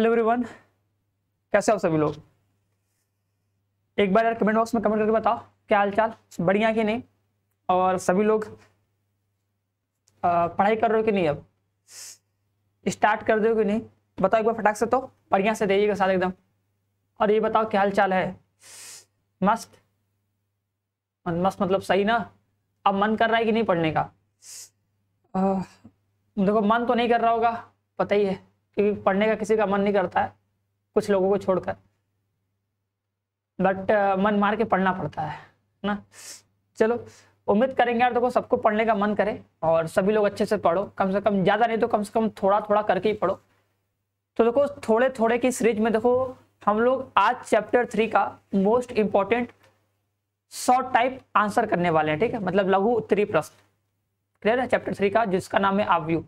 Hello everyone कैसे हो सभी लोग एक बार यार कमेंट बॉक्स में कमेंट करके बताओ क्या हाल चाल बढ़िया कि नहीं और सभी लोग पढ़ाई कर रहे हो कि नहीं अब स्टार्ट कर दो कि नहीं बताओ एक बार फटाक से तो बढ़िया से देगा साथ एकदम और ये बताओ क्या हाल चाल है मस्त मस्त मतलब सही ना अब मन कर रहा है कि नहीं पढ़ने का आ, देखो मन तो नहीं कर रहा होगा पता ही है क्योंकि पढ़ने का किसी का मन नहीं करता है कुछ लोगों को छोड़कर बट uh, मन मार के पढ़ना पड़ता है ना चलो उम्मीद करेंगे यार देखो तो सबको पढ़ने का मन करे और सभी लोग अच्छे से पढ़ो कम से कम ज़्यादा नहीं तो कम से कम थोड़ा थोड़ा करके ही पढ़ो तो देखो थोड़े थोड़े की सीरीज में देखो हम लोग आज चैप्टर थ्री का most important short type answer करने वाले हैं ठीक है मतलब लघु प्रश्न क्लियर है चैप्टर थ्री का जिसका नाम है आवयू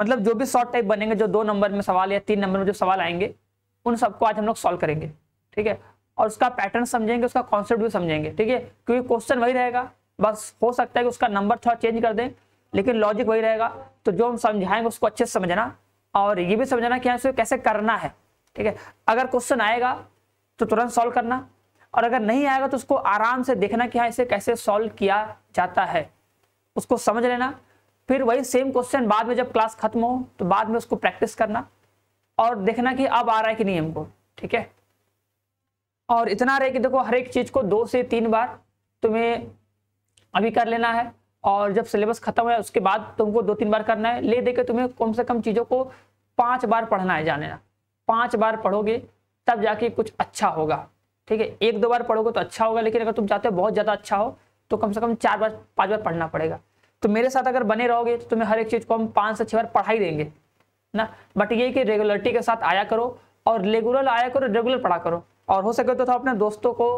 मतलब जो भी शॉर्ट टाइप बनेंगे जो दो नंबर में सवाल या तीन नंबर में जो सवाल आएंगे उन सबको आज हम लोग सॉल्व करेंगे ठीक है और उसका पैटर्न समझेंगे उसका कॉन्सेप्ट भी समझेंगे ठीक है क्योंकि क्वेश्चन वही रहेगा बस हो सकता है कि उसका नंबर थोड़ा चेंज कर दें लेकिन लॉजिक वही रहेगा तो जो हम समझाएंगे उसको अच्छे से समझना और ये भी समझना कि हाँ, इसे कैसे करना है ठीक है अगर क्वेश्चन आएगा तो तुरंत सॉल्व करना और अगर नहीं आएगा तो उसको आराम से देखना कि हाँ इसे कैसे सॉल्व किया जाता है उसको समझ लेना फिर वही सेम क्वेश्चन बाद में जब क्लास खत्म हो तो बाद में उसको प्रैक्टिस करना और देखना कि अब आ रहा है कि नहीं हमको ठीक है और इतना रहे कि देखो हर एक चीज़ को दो से तीन बार तुम्हें अभी कर लेना है और जब सिलेबस खत्म है उसके बाद तुमको दो तीन बार करना है ले देकर तुम्हें कम से कम चीज़ों को पांच बार पढ़ना है जाने पांच बार पढ़ोगे तब जाके कुछ अच्छा होगा ठीक है एक दो बार पढ़ोगे तो अच्छा होगा लेकिन अगर तुम चाहते हो बहुत ज़्यादा अच्छा हो तो कम से कम चार बार पाँच बार पढ़ना पड़ेगा तो मेरे साथ अगर बने रहोगे तो तुम्हें हर एक चीज को हम पांच से छह बार पढ़ाई देंगे ना बट ये कि रेगुलरिटी के साथ आया करो और रेगुलर आया करो रेगुलर पढ़ा करो और हो सके तो, तो अपने दोस्तों को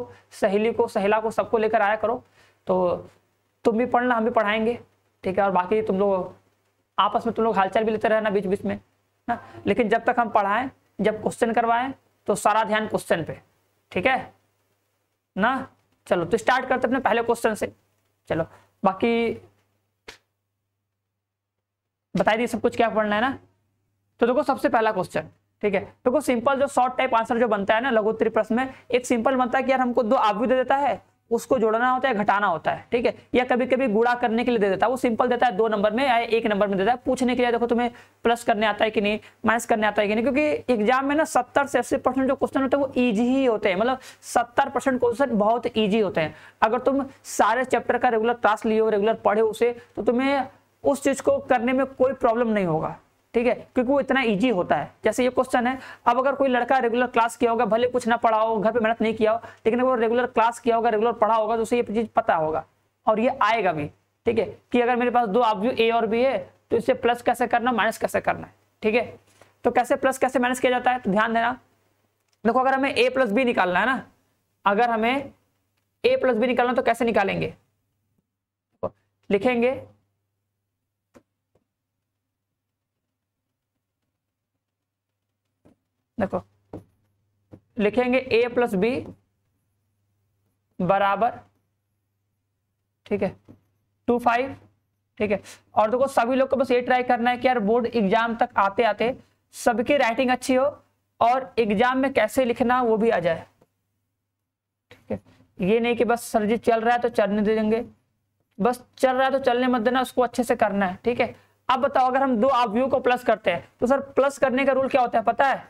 सहेली को सहेला को सबको लेकर आया करो तो तुम भी पढ़ना हम भी पढ़ाएंगे ठीक है और बाकी तुम लोग आपस में तुम लोग हालचाल भी लेते रहना बीच बीच में ना लेकिन जब तक हम पढ़ाएं जब क्वेश्चन करवाएं तो सारा ध्यान क्वेश्चन पे ठीक है ना चलो तो स्टार्ट करते अपने पहले क्वेश्चन से चलो बाकी बता दिए सब कुछ क्या पढ़ना है ना तो देखो सबसे पहला क्वेश्चन ठीक है देखो सिंपल जो शॉर्ट टाइप आंसर जो बनता है ना लघुत्तरी प्रश्न में एक सिंपल बनता है कि यार हमको दो आवृत्ति दे देता है उसको जोड़ना होता है घटाना होता है ठीक है या कभी कभी गुड़ा करने के लिए दे देता है वो सिंपल देता है दो नंबर में या एक नंबर में देता है पूछने के लिए देखो तुम्हें प्लस करने आता है कि नहीं माइनस करने आता है कि नहीं क्योंकि एग्जाम में ना सत्तर से अस्सी परसेंट जो क्वेश्चन होते हैं वो ईजी ही होते हैं मतलब सत्तर परसेंट क्वेश्चन बहुत ईजी होते हैं अगर तुम सारे चैप्टर का रेगुलर क्लास लिए हो रेगुलर पढ़े उसे तो तुम्हें उस चीज को करने में कोई प्रॉब्लम नहीं होगा ठीक है क्योंकि वो इतना इजी होता है जैसे ये क्वेश्चन है अब अगर कोई लड़का रेगुलर क्लास किया होगा भले कुछ ना पढ़ा हो घर पे मेहनत नहीं किया हो लेकिन अगर रेगुलर क्लास किया होगा रेगुलर पढ़ा होगा तो उसे ये चीज पता होगा और ये आएगा भी ठीक है कि अगर मेरे पास दो आव्यू ए और बी है तो इससे प्लस कैसे करना माइनस कैसे करना है ठीक है तो कैसे प्लस कैसे माइनस किया जाता है तो ध्यान देना देखो अगर हमें ए प्लस बी निकालना है ना अगर हमें ए प्लस बी निकालना तो कैसे निकालेंगे लिखेंगे देखो लिखेंगे ए प्लस बी बराबर ठीक है टू फाइव ठीक है और देखो सभी लोग को बस ये ट्राई करना है कि यार बोर्ड एग्जाम तक आते आते सबकी राइटिंग अच्छी हो और एग्जाम में कैसे लिखना वो भी आ जाए ठीक है ये नहीं कि बस सर जी चल रहा है तो चलने दे देंगे बस चल रहा है तो चलने मत देना उसको अच्छे से करना है ठीक है अब बताओ अगर हम दो आप व्यू को प्लस करते हैं तो सर प्लस करने का रूल क्या होता है पता है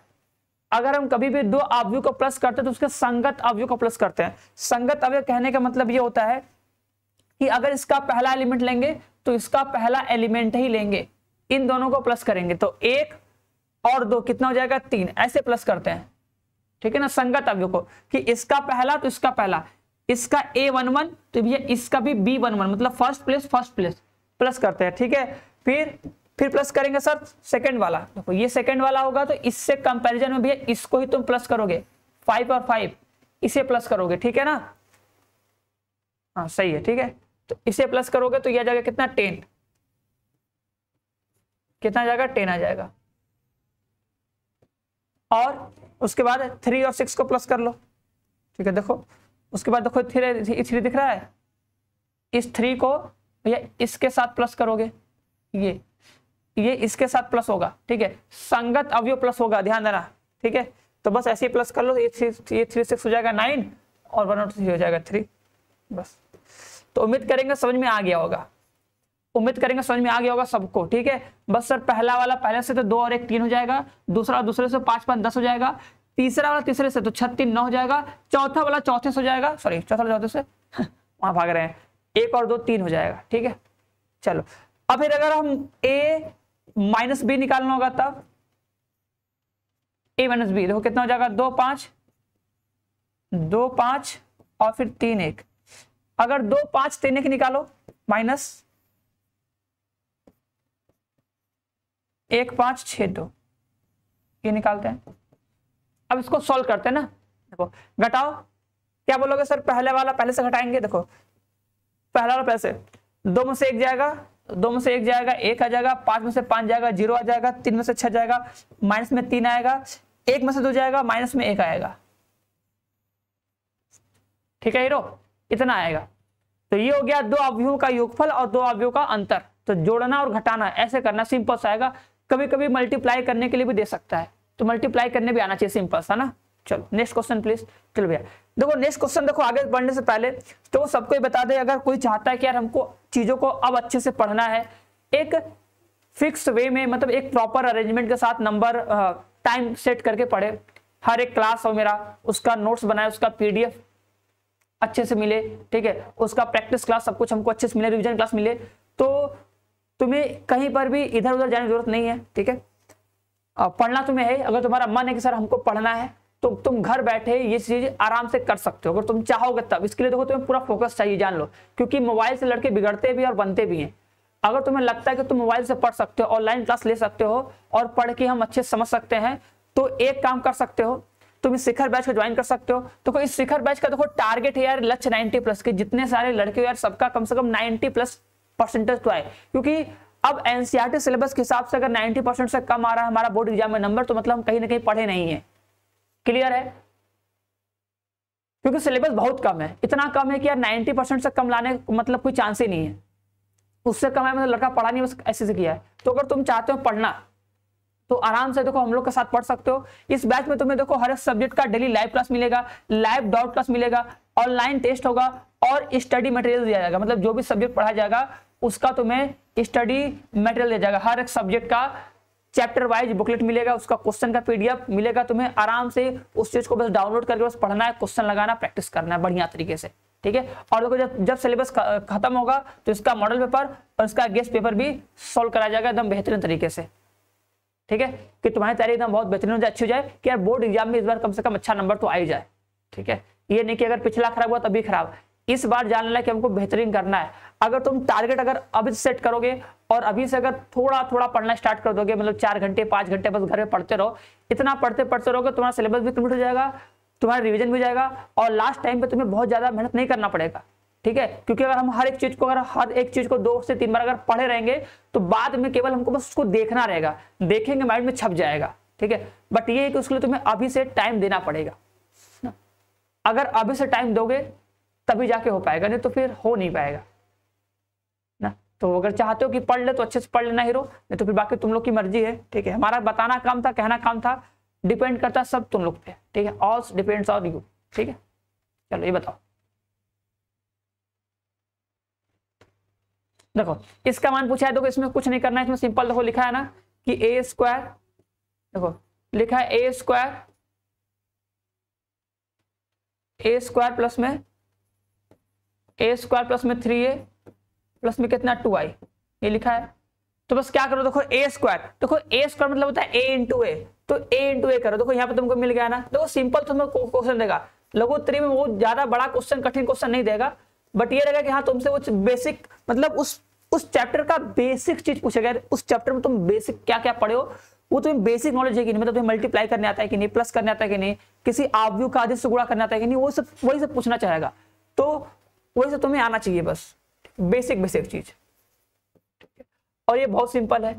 अगर हम कभी भी दो अवयु को प्लस करते हैं तो उसके संगत अवयु को प्लस करते हैं संगत अवयव कहने का मतलब ये होता है कि अगर इसका पहला एलिमेंट लेंगे तो इसका पहला एलिमेंट ही लेंगे इन दोनों को प्लस करेंगे तो एक और दो कितना हो जाएगा तीन ऐसे प्लस करते हैं ठीक है ना संगत अवय को कि इसका पहला तो इसका पहला इसका ए वन वन तो भैया इसका भी बी वन वन मतलब first place first place plus करते हैं ठीक है फिर फिर प्लस करेंगे सर सेकंड वाला देखो ये सेकंड वाला होगा तो इससे कंपैरिजन में भी इसको ही तुम प्लस करोगे फाइव और फाइव इसे प्लस करोगे ठीक है ना हाँ सही है ठीक है तो इसे प्लस करोगे तो यह जाएगा कितना टेन कितना जाएगा टेन आ जाएगा और उसके बाद थ्री और सिक्स को प्लस कर लो ठीक है देखो उसके बाद देखो थ्री थ्री दिख रहा है इस थ्री को भैया इसके साथ प्लस करोगे ये ये इसके साथ प्लस होगा ठीक है संगत अवयव प्लस होगा ध्यान देना ठीक है तो बस ऐसे ही प्लस कर लो ये थ्री ये थ्री सिक्स हो जाएगा नाइन और वन नॉट थ्री हो जाएगा थ्री बस तो उम्मीद करेंगे समझ में आ गया होगा उम्मीद करेंगे समझ में आ गया होगा सबको ठीक है बस सर पहला वाला पहले से तो दो और एक तीन हो जाएगा दूसरा दूसरे से पांच पांच दस हो जाएगा तीसरा वाला तीसरे से तो छत्तीस नौ हो जाएगा चौथा वाला चौथे से हो जाएगा सॉरी चौथा चौथे से वहां भाग रहे हैं एक और दो तीन हो जाएगा ठीक है चलो अब फिर अगर हम ए माइनस बी निकालना होगा तब ए माइनस बी देखो कितना हो जाएगा दो पांच दो पांच और फिर तीन एक अगर दो पांच तीन एक निकालो माइनस एक पांच छ दो ये निकालते हैं अब इसको सॉल्व करते हैं ना देखो घटाओ क्या बोलोगे सर पहले वाला पहले से घटाएंगे देखो पहला वाला पहले से दो में से एक जाएगा दो में से एक जाएगा एक आ जाएगा पांच में से पांच जाएगा जीरो आ जाएगा तीन में से छह जाएगा माइनस में तीन आएगा एक में से दो जाएगा माइनस में एक आएगा ठीक है हीरो इतना आएगा तो ये हो गया दो अवयु का योगफल और दो अवयु का अंतर तो जोड़ना और घटाना ऐसे करना सिंपल सा आएगा कभी कभी मल्टीप्लाई करने के लिए भी दे सकता है तो मल्टीप्लाई करने भी आना चाहिए सिंपल सा ना चलो नेक्स्ट क्वेश्चन प्लीज चलो भैया देखो नेक्स्ट क्वेश्चन देखो आगे बढ़ने से पहले तो सबको बता दे अगर कोई चाहता है कि यार हमको चीजों को अब अच्छे से पढ़ना है एक फिक्स वे में मतलब एक प्रॉपर अरेंजमेंट के साथ नंबर टाइम सेट करके पढ़े हर एक क्लास हो मेरा उसका नोट्स बनाए उसका पीडीएफ अच्छे से मिले ठीक है उसका प्रैक्टिस क्लास सब कुछ हमको अच्छे से मिले रिविजन क्लास मिले तो तुम्हें कहीं पर भी इधर उधर जाने की जरूरत नहीं है ठीक है पढ़ना तुम्हें है अगर तुम्हारा मन है कि सर हमको पढ़ना है तो तुम घर बैठे ये चीज आराम से कर सकते हो अगर तुम चाहोगे तब इसके लिए देखो तुम्हें पूरा फोकस चाहिए जान लो क्योंकि मोबाइल से लड़के बिगड़ते भी और बनते भी हैं अगर तुम्हें लगता है कि तुम मोबाइल से पढ़ सकते हो ऑनलाइन क्लास ले सकते हो और पढ़ के हम अच्छे समझ सकते हैं तो एक काम कर सकते हो तुम इस शिखर बैच को ज्वाइन कर सकते हो तो इस शिखर बैच का देखो टारगेट है यार लक्ष्य नाइनटी प्लस के जितने सारे लड़के यार सबका कम से कम नाइनटी प्लस परसेंटेज तो आए क्योंकि अब एनसीआर सिलेबस e के हिसाब से अगर नाइनटी परसेंट से कम आ रहा है हमारा बोर्ड एग्जाम में नंबर तो मतलब हम कहीं ना कहीं पढ़े नहीं है क्लियर है क्योंकि सिलेबस बहुत कम है इतना कम है कि यार नाइन्टी परसेंट से कम लाने मतलब कोई चांस ही नहीं है उससे कम है मतलब लड़का पढ़ा नहीं बस ऐसे से किया है तो अगर तुम चाहते हो पढ़ना तो आराम से देखो हम लोग के साथ पढ़ सकते हो इस बैच में तुम्हें देखो हर एक सब्जेक्ट का डेली लाइव क्लास मिलेगा लाइव डाउट क्लास मिलेगा ऑनलाइन टेस्ट होगा और स्टडी मटेरियल दिया जाएगा मतलब जो भी सब्जेक्ट पढ़ाया जाएगा उसका तुम्हें स्टडी मटेरियल दिया जाएगा हर एक सब्जेक्ट का चैप्टर वाइज बुकलेट मिलेगा उसका क्वेश्चन का पीडीएफ मिलेगा तुम्हें आराम से उस चीज को बस डाउनलोड करके बस पढ़ना है क्वेश्चन लगाना प्रैक्टिस करना है बढ़िया तरीके से ठीक है और देखो जब जब सिलेबस खत्म होगा तो इसका मॉडल पेपर और इसका गेस्ट पेपर भी सोल्व कराया जाएगा एकदम बेहतरीन तरीके से ठीक है कि तुम्हारी तैयारी एकदम बहुत बेहतरीन हो जाए अच्छी हो जाए कि यार बोर्ड एग्जाम में इस बार कम से कम अच्छा नंबर तो आ ही जाए ठीक है ये नहीं कि अगर पिछला खराब हुआ तभी खराब इस बार जान लेना कि हमको बेहतरीन करना है अगर तुम टारगेट अगर अभी सेट करोगे और अभी से अगर थोड़ा थोड़ा पढ़ना स्टार्ट कर दोगे मतलब चार घंटे पांच घंटे बस घर में पढ़ते रहो इतना पढ़ते पढ़ते रहोगे तुम्हारा सिलेबस भी कम्प्लीट हो जाएगा तुम्हारा रिविजन भी जाएगा और लास्ट टाइम पर तुम्हें बहुत ज्यादा मेहनत नहीं करना पड़ेगा ठीक है क्योंकि अगर हम हर एक चीज को अगर हर एक चीज को दो से तीन बार अगर पढ़े रहेंगे तो बाद में केवल हमको बस उसको देखना रहेगा देखेंगे माइंड में छप जाएगा ठीक है बट ये कि उसके लिए तुम्हें अभी से टाइम देना पड़ेगा अगर अभी से टाइम दोगे तभी जाके हो पाएगा नहीं तो फिर हो नहीं पाएगा ना तो अगर चाहते हो कि पढ़ ले तो अच्छे से पढ़ लेना हीरो नहीं तो फिर बाकी तुम लोग की मर्जी है ठीक है हमारा बताना काम था कहना काम था डिपेंड करता सब तुम लोग पे ठीक है ऑल डिपेंड्स ऑन यू ठीक है चलो ये बताओ देखो इसका मान पूछा है देखो इसमें कुछ नहीं करना है इसमें सिंपल देखो लिखा है ना कि ए स्क्वायर देखो लिखा है A square A square plus में ए स्क्वायर प्लस में थ्री ए प्लस में कितना टू आई ये लिखा है तो बस क्या करो देखो ए स्क्वायर देखो ए स्क्वायर मतलब होता है ए इंटू ए तो ए इंटू ए करो देखो यहाँ पे तुमको मिल गया ना देखो सिंपल तुम्हें क्वेश्चन देगा लघु उत्तरी में बहुत ज्यादा बड़ा क्वेश्चन कठिन क्वेश्चन नहीं देगा बट ये रहेगा कि हाँ तुमसे कुछ बेसिक मतलब उस उस चैप्टर का बेसिक चीज पूछेगा उस चैप्टर में तुम बेसिक क्या क्या पढ़े हो वो तुम्हें बेसिक नॉलेज है कि नहीं मतलब तुम्हें मल्टीप्लाई करने आता है कि नहीं प्लस करने आता है कि नहीं किसी आवयू का आदि से गुणा करने आता है कि नहीं वो सब वही सब पूछना चाहेगा तो वही से तुम्हें आना चाहिए बस बेसिक बेसिक चीज और ये बहुत सिंपल है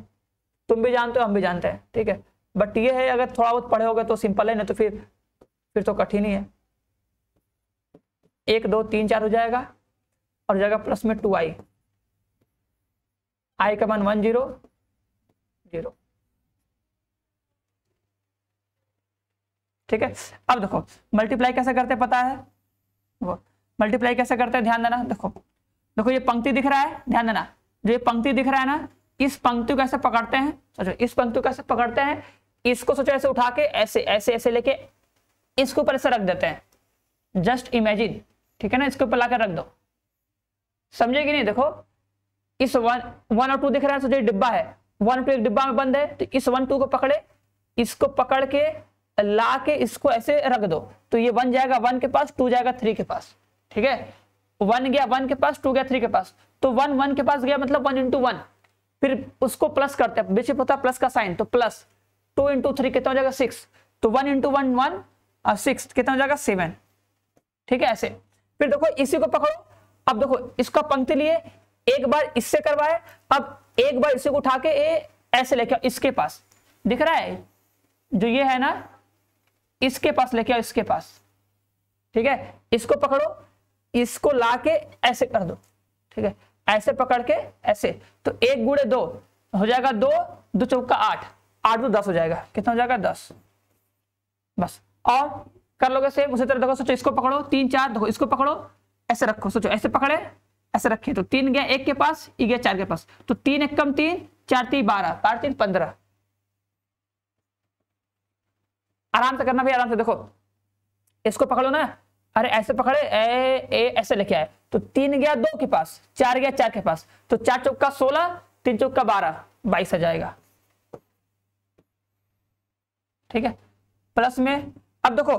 तुम भी जानते हो हम भी जानते हैं ठीक है बट ये है अगर थोड़ा बहुत पढ़े होगे तो सिंपल है नहीं तो फिर फिर तो कठिन ही है एक दो तीन चार हो जाएगा और जाएगा प्लस में टू आई आई का मान वन जीरो जीरो ठीक है अब देखो मल्टीप्लाई कैसे करते पता है वो मल्टीप्लाई कैसे करते हैं ध्यान देना देखो देखो ये पंक्ति दिख रहा है ध्यान देना जो ये पंक्ति दिख रहा है ना इस पंक्ति को ऐसे पकड़ते हैं सोचो इस पंक्ति को ऐसे पकड़ते हैं इसको सोचो ऐसे उठा के ऐसे ऐसे ऐसे लेके इसके ऊपर ऐसे रख देते हैं जस्ट इमेजिन ठीक है ना इसके ऊपर ला रख दो समझे कि नहीं देखो इस वन वन और टू दिख रहा है सोचो ये डिब्बा है वन टू एक डिब्बा में बंद है तो इस वन टू को पकड़े इसको पकड़ के ला के इसको ऐसे रख दो तो ये वन जाएगा वन के पास टू जाएगा थ्री के पास ठीक है वन गया वन के पास टू गया थ्री के पास तो वन वन के पास गया मतलब वन इंटू वन फिर उसको प्लस करते हैं बेचे होता प्लस का साइन तो प्लस टू इंटू थ्री कितना हो जाएगा सिक्स तो वन इंटू वन वन और सिक्स कितना हो जाएगा सेवन ठीक है ऐसे फिर देखो इसी को पकड़ो अब देखो इसका पंक्ति लिए एक बार इससे करवाए अब एक बार इसी को उठा के ए, ऐसे लेके आओ इसके पास दिख रहा है जो ये है ना इसके पास लेके आओ इसके पास ठीक है इसको पकड़ो इसको ला के ऐसे कर दो ठीक है ऐसे पकड़ के ऐसे तो एक गुड़े दो हो जाएगा दो दो चौका आठ आठ दो दस हो जाएगा कितना हो जाएगा दस बस और कर लोगे सेम उसी तरह देखो सोचो इसको पकड़ो तीन चार देखो इसको पकड़ो ऐसे रखो सोचो ऐसे पकड़े ऐसे रखे तो तीन गया एक के पास एक गया चार के पास तो तीन एक कम तीन चार तीन बारह चार तीन पंद्रह आराम से करना भाई आराम से देखो इसको पकड़ो ना अरे ऐसे पकड़े ए ए ए, ऐसे लेके आए तो तीन गया दो के पास चार गया चार के पास तो चार चौका सोलह तीन चौका बारह बाईस आ जाएगा ठीक है प्लस में अब देखो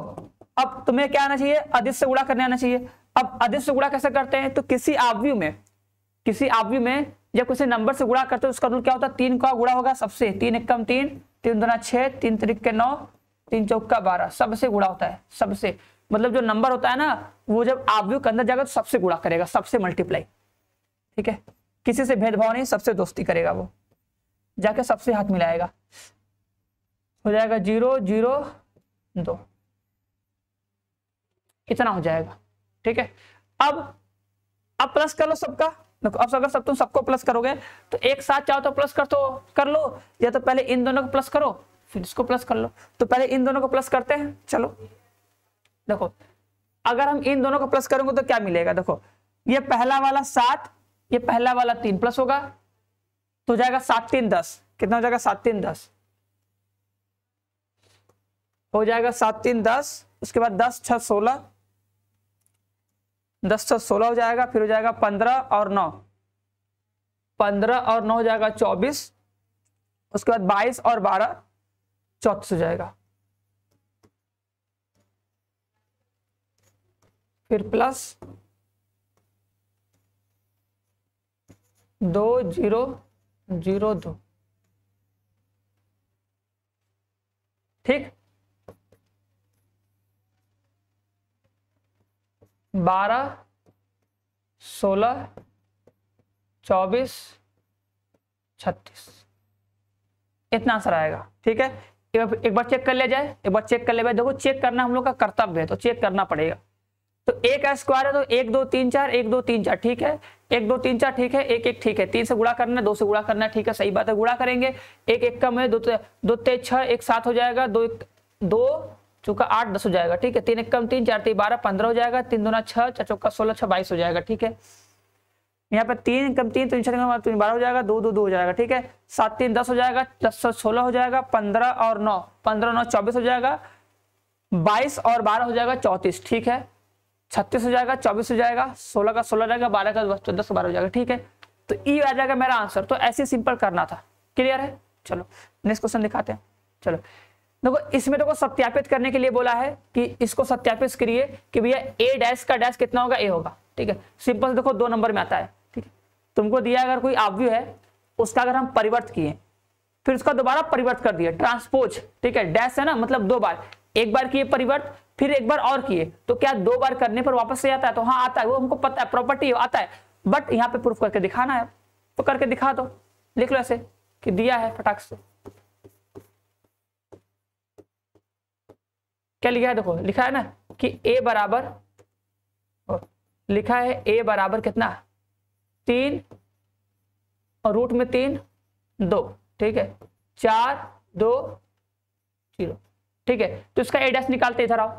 अब तुम्हें क्या आना चाहिए अधिस से उड़ा करने आना चाहिए अब अधिस से उड़ा कैसे करते हैं तो किसी आवयु में किसी आवयु में जब किसी नंबर से गुड़ा करते हैं उसका रूल क्या होता है तीन का गुड़ा होगा सबसे तीन एक कम तीन तीन दोना छह तीन तरीक के नौ तीन चौक का बारह सबसे गुड़ा होता है सबसे मतलब जो नंबर होता है ना वो जब आव्यूह के अंदर जाएगा तो सबसे गुड़ा करेगा सबसे मल्टीप्लाई ठीक है किसी से भेदभाव नहीं सबसे दोस्ती करेगा वो जाके सबसे हाथ मिलाएगा हो जाएगा जीरो जीरो दो इतना हो जाएगा ठीक है अब अब प्लस कर लो सबका देखो अब अगर सब तुम सबको प्लस करोगे तो एक साथ चाहो तो प्लस कर तो कर लो या तो पहले इन दोनों को प्लस करो फिर इसको प्लस कर लो तो पहले इन दोनों को प्लस करते हैं चलो देखो अगर हम इन दोनों को प्लस करेंगे तो क्या मिलेगा देखो ये पहला वाला सात ये पहला वाला तीन प्लस होगा तो जाएगा सात तीन दस कितना हो जाएगा सात तीन दस हो जाएगा सात तीन दस उसके बाद दस छह सोलह दस छह सोलह हो जाएगा फिर हो जाएगा पंद्रह और नौ पंद्रह और नौ हो जाएगा चौबीस उसके बाद बाईस और बारह चौतीस हो जाएगा फिर प्लस दो जीरो जीरो दो ठीक बारह सोलह चौबीस छत्तीस इतना आंसर आएगा ठीक है एक बार चेक कर लिया जाए एक बार चेक कर लिया जाए देखो चेक करना हम लोग का कर्तव्य है तो चेक करना पड़ेगा तो एक का स्क्वायर है तो एक दो तीन चार एक दो तीन चार ठीक है एक दो तीन चार ठीक है एक एक ठीक है तीन से गुड़ा करना है दो से गुड़ा करना है ठीक है सही बात है गुड़ा करेंगे एक एक कम है दो दो तेज छह एक सात हो जाएगा दो एक दो चौका आठ दस हो जाएगा ठीक है तीन एक कम तीन चार तीन बारह पंद्रह हो जाएगा तीन दोना छह चार चौका सोलह छह बाईस हो जाएगा ठीक है यहाँ पर तीन कम तीन तीन छह तीन बारह हो जाएगा दो दो दो हो जाएगा ठीक है सात तीन दस हो जाएगा दस सौ सोलह हो जाएगा पंद्रह और नौ पंद्रह नौ चौबीस हो जाएगा बाईस और बारह हो जाएगा चौतीस ठीक है छत्तीस हो जाएगा चौबीस हो जाएगा सोलह का सोलह जाएगा बारह का चौदह दस बारह हो जाएगा ठीक है तो ई e आ जाएगा मेरा आंसर तो ऐसे सिंपल करना था क्लियर है चलो नेक्स्ट क्वेश्चन दिखाते हैं चलो देखो इसमें देखो सत्यापित करने के लिए बोला है कि इसको सत्यापित करिए कि भैया ए डैश का डैश कितना होगा ए होगा ठीक है सिंपल देखो दो नंबर में आता है ठीक है तुमको दिया अगर कोई आव्य है उसका अगर हम परिवर्त किए फिर उसका दोबारा परिवर्त कर दिया ट्रांसपोज ठीक है डैश है ना मतलब दो बार एक बार किए परिवर्त फिर एक बार और किए तो क्या दो बार करने पर वापस से आता है तो हाँ आता है वो हमको पता है प्रॉपर्टी आता है बट यहाँ पे प्रूफ करके दिखाना है तो करके दिखा दो लिख लो ऐसे कि दिया है फटाक से क्या लिखा है देखो लिखा है ना कि ए बराबर लिखा है ए बराबर कितना तीन और रूट में तीन दो ठीक है चार दो जीरो ठीक है तो इसका एडस निकालते इधर आओ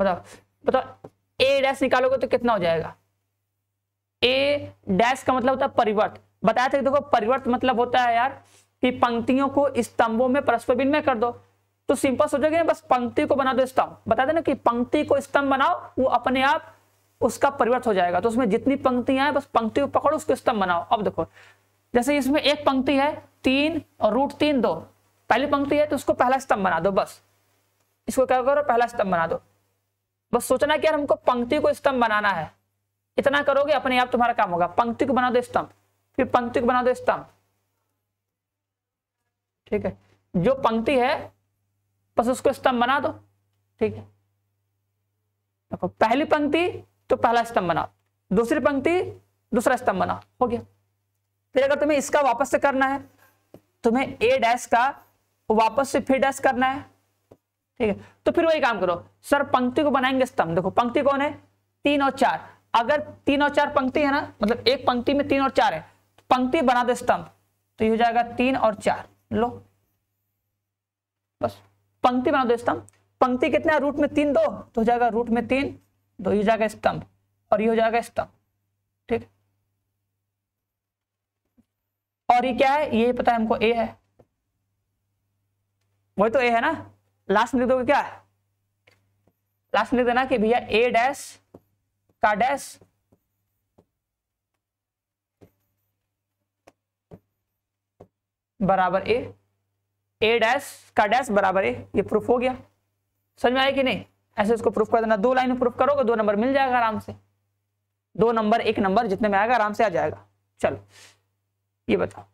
बताओ बताओ ए डैश निकालोगे तो कितना हो जाएगा ए डैश का मतलब होता है परिवर्त बताया था कि देखो परिवर्त मतलब होता है यार कि पंक्तियों को स्तंभों में परस्पर विनिमय कर दो तो सिंपल सोचोगे बस पंक्ति को बना दो स्तंभ बता देना कि पंक्ति को स्तंभ बनाओ वो अपने आप उसका परिवर्त हो जाएगा तो उसमें जितनी पंक्तियां हैं बस पंक्ति को पकड़ो उसको स्तंभ बनाओ अब देखो जैसे इसमें एक पंक्ति है तीन और रूट तीन दो पहली पंक्ति है तो उसको पहला स्तंभ बना दो बस इसको क्या करो पहला स्तंभ बना दो बस सोचना कि यार हमको पंक्ति को स्तंभ बनाना है इतना करोगे अपने आप तुम्हारा काम होगा पंक्ति को बना दो स्तंभ फिर पंक्ति को बना दो स्तंभ ठीक है जो पंक्ति है बस उसको स्तंभ बना दो ठीक है देखो पहली पंक्ति तो पहला स्तंभ बना दूसरी पंक्ति दूसरा स्तंभ बना हो गया फिर अगर तुम्हें इसका वापस से करना है तुम्हें ए डैश का वापस से फिर डैश करना है ठीक है तो फिर वही काम करो सर पंक्ति को बनाएंगे स्तंभ देखो पंक्ति कौन है तीन और चार अगर तीन और चार पंक्ति है ना मतलब एक पंक्ति में तीन और चार है तो पंक्ति बना दो स्तंभ तो ये हो जाएगा तीन और चार लो बस पंक्ति बना दो स्तंभ पंक्ति कितना रूट में तीन दो तो हो जाएगा रूट में तीन दो तो ये हो जाएगा स्तंभ और ये हो जाएगा स्तंभ ठीक और ये क्या है ये पता है हमको ए है वही तो ए है ना लास्ट लिख दोगे क्या लास्ट लिख देना कि भैया ए डैश का डैश बराबर ए ए डैश का डैश बराबर ए ये प्रूफ हो गया समझ में आया कि नहीं ऐसे इसको प्रूफ कर देना दो लाइन प्रूफ करोगे दो नंबर मिल जाएगा आराम से दो नंबर एक नंबर जितने में आएगा आराम से आ जाएगा चलो ये बताओ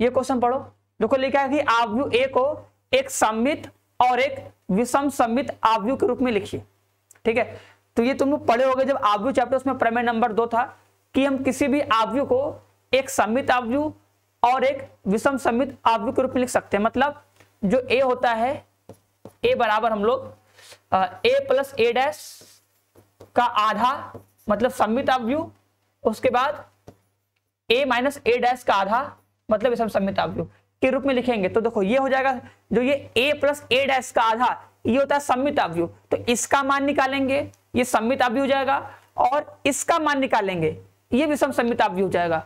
ये क्वेश्चन पढ़ो देखो लिखा है कि आव्यू ए को एक सममित और एक विषम सम्मित आवयु के रूप में लिखिए ठीक है तो ये तुम लोग पढ़े हो जब आवयु चैप्टर उसमें प्रमेय नंबर दो था कि हम किसी भी आवयु को एक सम्मित आवयु और एक विषम सम्मित आवयु के रूप में लिख सकते हैं मतलब जो ए होता है ए बराबर हम लोग ए प्लस ए डैश का आधा मतलब सम्मित आवयु उसके बाद ए माइनस ए डैश का आधा मतलब विषम सम्मित आवयु के रूप में लिखेंगे तो देखो ये हो जाएगा जो ये ए प्लस ए डैश का आधा ये होता है सम्मित अवयु तो इसका मान निकालेंगे ये सम्मित अवयु हो जाएगा और इसका मान निकालेंगे ये विषम सम्मित अवयु हो जाएगा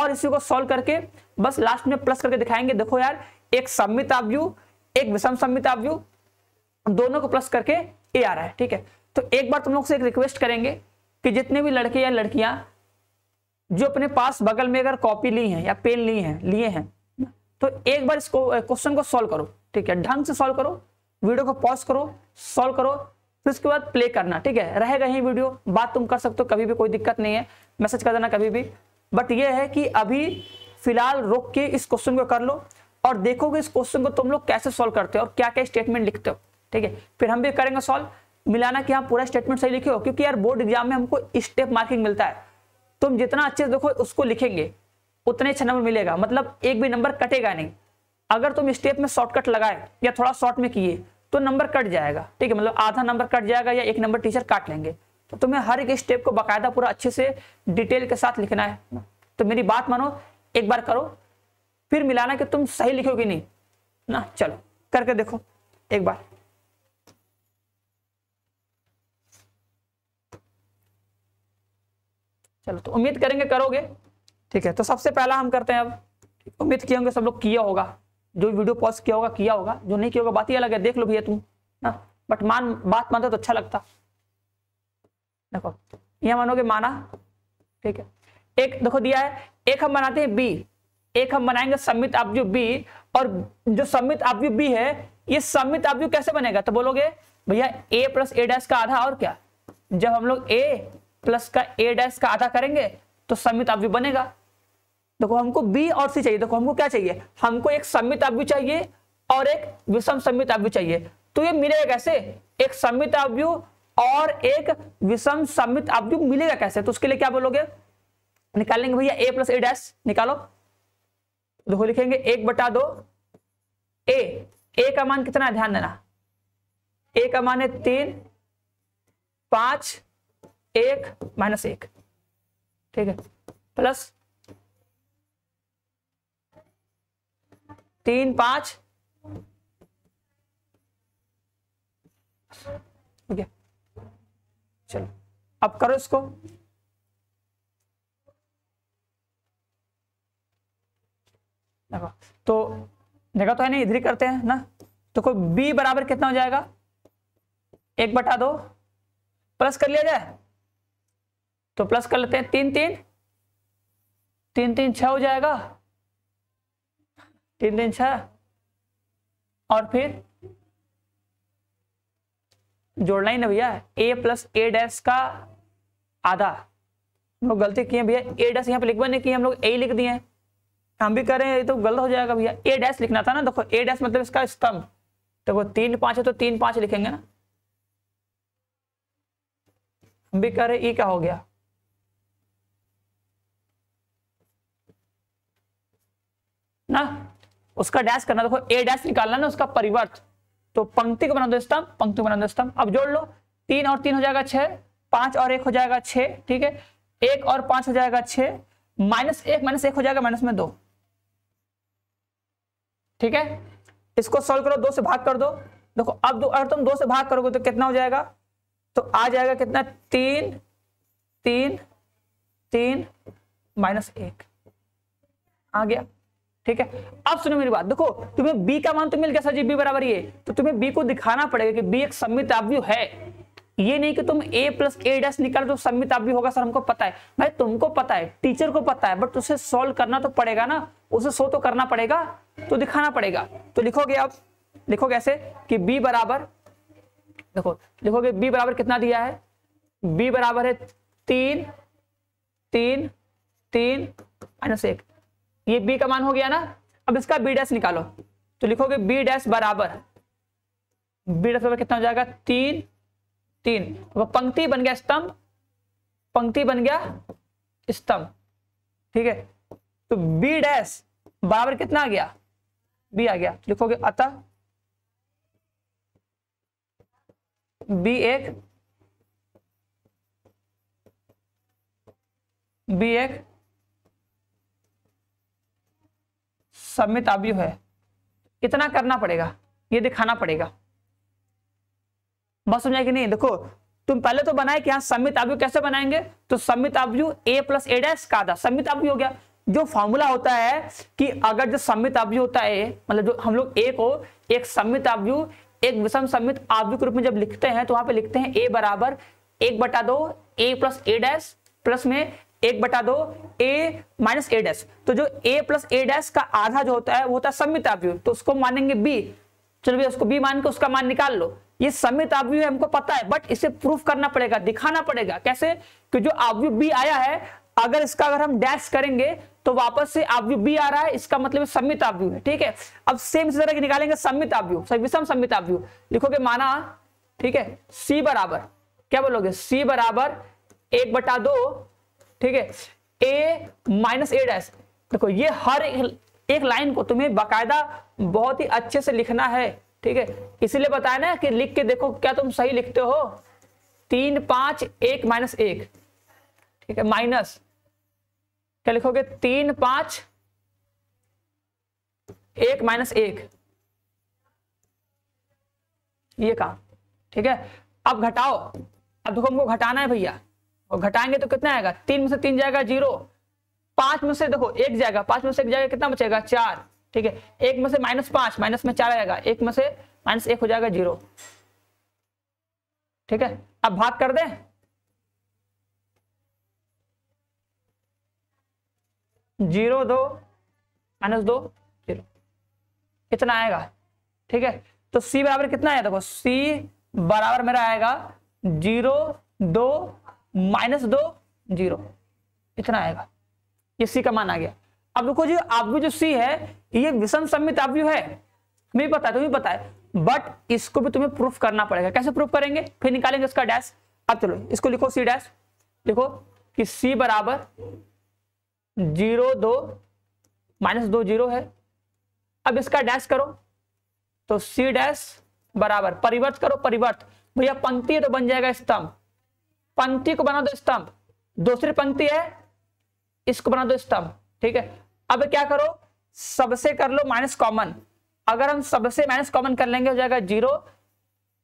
और इसी को सॉल्व करके बस लास्ट में प्लस करके दिखाएंगे देखो यार एक सम्मित अवयु एक विषम सम्मित अवयु दोनों को प्लस करके ए आ रहा है ठीक है तो एक बार तुम लोग से एक रिक्वेस्ट करेंगे कि जितने भी लड़के या लड़कियां जो अपने पास बगल में अगर कॉपी ली है या पेन ली है लिए हैं तो एक बार इसको क्वेश्चन को सॉल्व करो ठीक है ढंग से सॉल्व करो वीडियो को पॉज करो सॉल्व करो फिर उसके बाद प्ले करना ठीक है रहेगा ही वीडियो बात तुम कर सकते हो कभी भी कोई दिक्कत नहीं है मैसेज कर देना कभी भी बट ये है कि अभी फिलहाल रोक के इस क्वेश्चन को कर लो और देखोगे इस क्वेश्चन को तुम लोग कैसे सॉल्व करते हो और क्या क्या स्टेटमेंट लिखते हो ठीक है फिर हम भी करेंगे सॉल्व मिलाना कि हाँ पूरा स्टेटमेंट सही लिखे हो क्योंकि यार बोर्ड एग्जाम में हमको स्टेप मार्किंग मिलता है तुम जितना अच्छे से देखो उसको लिखेंगे उतने अच्छा नंबर मिलेगा मतलब एक भी नंबर कटेगा नहीं अगर तुम स्टेप में शॉर्टकट लगाए या थोड़ा शॉर्ट में किए तो नंबर कट जाएगा ठीक है मतलब आधा नंबर कट जाएगा या एक नंबर टीचर काट लेंगे तो तुम्हें हर एक स्टेप को बाकायदा पूरा अच्छे से डिटेल के साथ लिखना है तो मेरी बात मानो एक बार करो फिर मिलाना कि तुम सही लिखोगे नहीं ना चलो करके देखो एक बार चलो तो उम्मीद करेंगे करोगे ठीक है तो सबसे पहला हम करते हैं अब उम्मीद किए होंगे सब लोग किया होगा जो वीडियो पॉज किया होगा किया होगा जो नहीं किया होगा बात ही अलग है देख लो भैया तुम ना बट मान बात मानते तो अच्छा लगता देखो यह मानोगे माना ठीक है एक देखो दिया है एक हम बनाते हैं बी एक हम बनाएंगे सम्मित आब्जू बी और जो सम्मित आब्जू बी है ये सम्मित आब्जू कैसे बनेगा तो बोलोगे भैया ए प्लस ए डैश का आधा और क्या जब हम लोग ए प्लस का ए डैश का आधा करेंगे तो सम्मित आब्जू बनेगा देखो हमको बी और सी चाहिए देखो हमको क्या चाहिए हमको एक सम्मित अव्यू चाहिए और एक विषम सम्मित अव्यू चाहिए तो ये मिलेगा कैसे एक सम्मित अव्यू और एक विषम सम्मित अव्यू मिलेगा कैसे तो उसके लिए क्या बोलोगे निकालेंगे भैया ए प्लस ए डैश निकालो देखो लिखेंगे एक बटा दो ए ए का मान कितना ध्यान देना ए का मान है तीन पांच एक माइनस एक ठीक है प्लस तीन पांच ठीक है चलो अब करो इसको देखो तो देखा तो है नहीं इधर ही करते हैं ना तो कोई b बराबर कितना हो जाएगा एक बटा दो प्लस कर लिया जाए तो प्लस कर लेते हैं तीन तीन तीन तीन छह हो जाएगा तीन दिन छह और फिर जोड़ना ही ना भैया ए प्लस ए डैश का आधा हम लोग गलती किए भैया ए डैश यहाँ पे लिखवा नहीं किए हम लोग ए लिख दिए हम भी करें ये तो गलत हो जाएगा भैया ए डैश लिखना था ना देखो ए डैश मतलब इसका स्तंभ तो वो तीन पांच है तो तीन पांच लिखेंगे ना हम भी करें ई क्या हो गया ना उसका डैश करना देखो ए डैश निकालना ना उसका परिवर्त तो पंक्ति को बना दो स्तंभ पंक्ति को बना दो स्तंभ अब जोड़ लो तीन और तीन हो जाएगा छह पांच और एक हो जाएगा छह ठीक है एक और पांच हो जाएगा छह माइनस एक माइनस एक हो जाएगा माइनस में दो ठीक है इसको सॉल्व करो दो से भाग कर दो देखो अब दो अगर तुम दो से भाग करोगे तो कितना हो जाएगा तो आ जाएगा कितना तीन तीन तीन माइनस एक आ गया ठीक है अब सुनो मेरी बात देखो तुम्हें बी का मान तो मिल गया सर जी बी बराबर ये तो तुम्हें बी को दिखाना पड़ेगा कि बी एक सम्मित आवयु है ये नहीं कि तुम ए प्लस ए डैस निकाल तो सम्मित आवयु होगा सर हमको पता है भाई तुमको पता है टीचर को पता है बट उसे सॉल्व करना तो पड़ेगा ना उसे सो तो करना पड़ेगा तो दिखाना पड़ेगा तो लिखोगे अब लिखोगे ऐसे कि बी बराबर देखो लिखोगे बी बराबर कितना दिया है बी बराबर है तीन तीन तीन माइनस एक ये बी का मान हो गया ना अब इसका बी डैश निकालो तो लिखोगे बी डैश बराबर बी डैश बराबर कितना हो जाएगा तीन तीन वह पंक्ति बन गया स्तंभ पंक्ति बन गया स्तंभ ठीक है तो बी डैश बराबर कितना आ गया बी आ गया तो लिखोगे अतः बी एक बी एक सब में है इतना करना पड़ेगा ये दिखाना पड़ेगा बस समझाए कि नहीं देखो तुम पहले तो बनाए कि हाँ सम्मित आव्यू कैसे बनाएंगे तो सम्मित आव्यू ए प्लस ए डैश का आधा सम्मित आव्यू हो गया जो फॉर्मूला होता है कि अगर जो सम्मित आव्यू होता है मतलब जो हम लोग ए को एक सम्मित आव्यू एक विषम सम्मित आव्यू के रूप में जब लिखते हैं तो वहां पे लिखते हैं ए बराबर एक बटा दो A plus A dash plus में एक बटा दो ए माइनस ए डैश तो जो ए प्लस ए डैश का आधा जो होता है वो होता है सम्मित आव्यूह तो उसको मानेंगे बी चलो भैया उसको बी मान के उसका मान निकाल लो ये सम्मित आव्यू हमको पता है बट इसे प्रूफ करना पड़ेगा दिखाना पड़ेगा कैसे कि जो आव्यू बी आया है अगर इसका अगर हम डैश करेंगे तो वापस से आव्यू बी आ रहा है इसका मतलब सम्मित आव्यू है ठीक है अब सेम इसी तरह निकालेंगे सम्मित आव्यू विषम सम्मित आव्यू लिखोगे माना ठीक है सी बराबर क्या बोलोगे सी बराबर एक बटा दो ठीक है ए माइनस ए डैश देखो ये हर एक लाइन को तुम्हें बाकायदा बहुत ही अच्छे से लिखना है ठीक है इसीलिए बताया ना कि लिख के देखो क्या तुम सही लिखते हो तीन पांच एक माइनस एक ठीक है माइनस क्या लिखोगे तीन पांच एक माइनस एक ये कहा ठीक है अब घटाओ अब देखो हमको घटाना है भैया और घटाएंगे तो कितना आएगा तीन में से तीन जाएगा जीरो पांच में से देखो एक जाएगा पांच में से एक जाएगा कितना बचेगा चार ठीक है एक में से माइनस पांच माइनस में चार आएगा एक में से माइनस एक हो जाएगा जीरो ठीक है अब भाग कर दे जीरो दो माइनस दो जीरो कितना आएगा ठीक है तो सी बराबर कितना आया देखो सी बराबर मेरा आएगा जीरो दो माइनस दो जीरो इतना आएगा ये सी का मान आ गया अब देखो जी आपको जो सी है ये विषम सम्मित आपव्यू है हमें पता है तुम्हें पता है बट इसको भी तुम्हें प्रूफ करना पड़ेगा कैसे प्रूफ करेंगे फिर निकालेंगे इसका डैश अब चलो इसको लिखो सी डैश लिखो कि सी बराबर जीरो दो माइनस दो जीरो है अब इसका डैश करो तो सी डैश बराबर परिवर्त करो परिवर्त भैया पंक्ति तो बन जाएगा स्तंभ पंक्ति को बना दो स्तंभ दूसरी पंक्ति है इसको बना दो स्तंभ ठीक है अब क्या करो सबसे कर लो माइनस कॉमन अगर हम सबसे माइनस कॉमन कर लेंगे हो जाएगा जीरो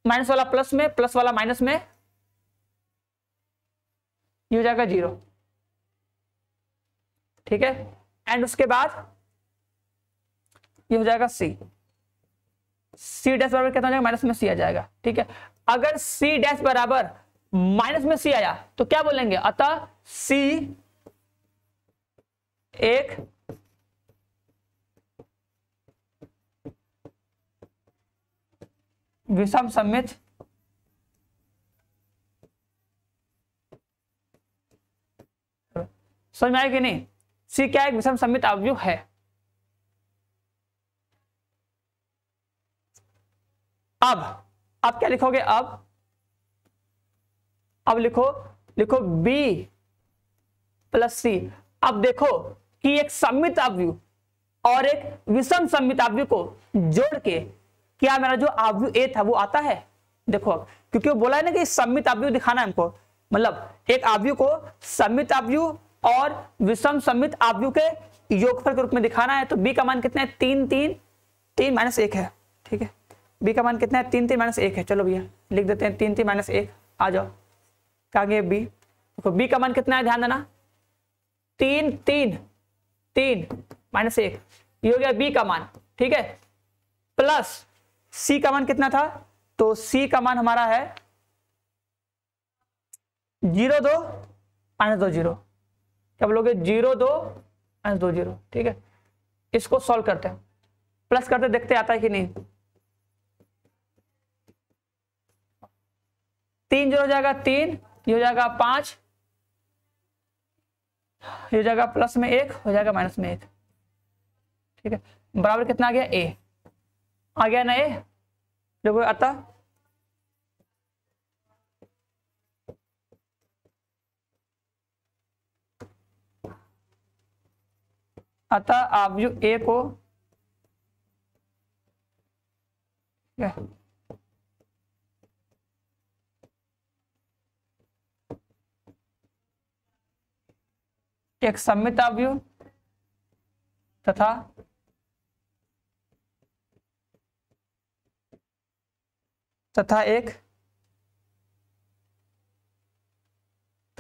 माइनस वाला प्लस में प्लस वाला माइनस में ये हो जाएगा जीरो ठीक है एंड उसके बाद ये हो जाएगा सी सी डैश बराबर कितना हो जाएगा माइनस में सी आ जाएगा ठीक है अगर सी डैश बराबर माइनस में सी आया तो क्या बोलेंगे अतः सी एक विषम सम्मित समझ में आया कि नहीं सी क्या एक विषम सम्मित अवयु है अब आप क्या लिखोगे अब अब लिखो लिखो बी प्लस सी अब देखो कि एक सम्मित आव्यू और एक विषम सम्मित आव्यू को जोड़ के क्या मेरा जो आव्यू ए था वो आता है देखो क्योंकि वो बोला है ना कि सम्मित आव्यू दिखाना है हमको मतलब एक आव्यू को सम्मित आव्यू और विषम सम्मित आव्यू के योगफल के रूप में दिखाना है तो बी का मान कितना है तीन तीन तीन माइनस एक है ठीक है बी का मान कितना है तीन तीन माइनस एक है चलो भैया लिख देते हैं तीन तीन माइनस एक आ जाओ कहा बी देखो बी का मान कितना है ध्यान देना तीन तीन तीन माइनस एक ये हो गया बी का मान ठीक है प्लस सी का मान कितना था तो सी का मान हमारा है जीरो दो माइनस दो जीरो क्या बोलोगे जीरो दो माइनस दो जीरो ठीक है इसको सॉल्व करते हैं प्लस करते देखते आता है कि नहीं तीन जीरो जाएगा तीन ये हो जाएगा पांच ये हो जाएगा प्लस में एक हो जाएगा माइनस में एक ठीक है बराबर कितना आ गया ए आ गया ना ए देखो आता अतः आप जो ए को एक सम्मित आवयव तथा तथा एक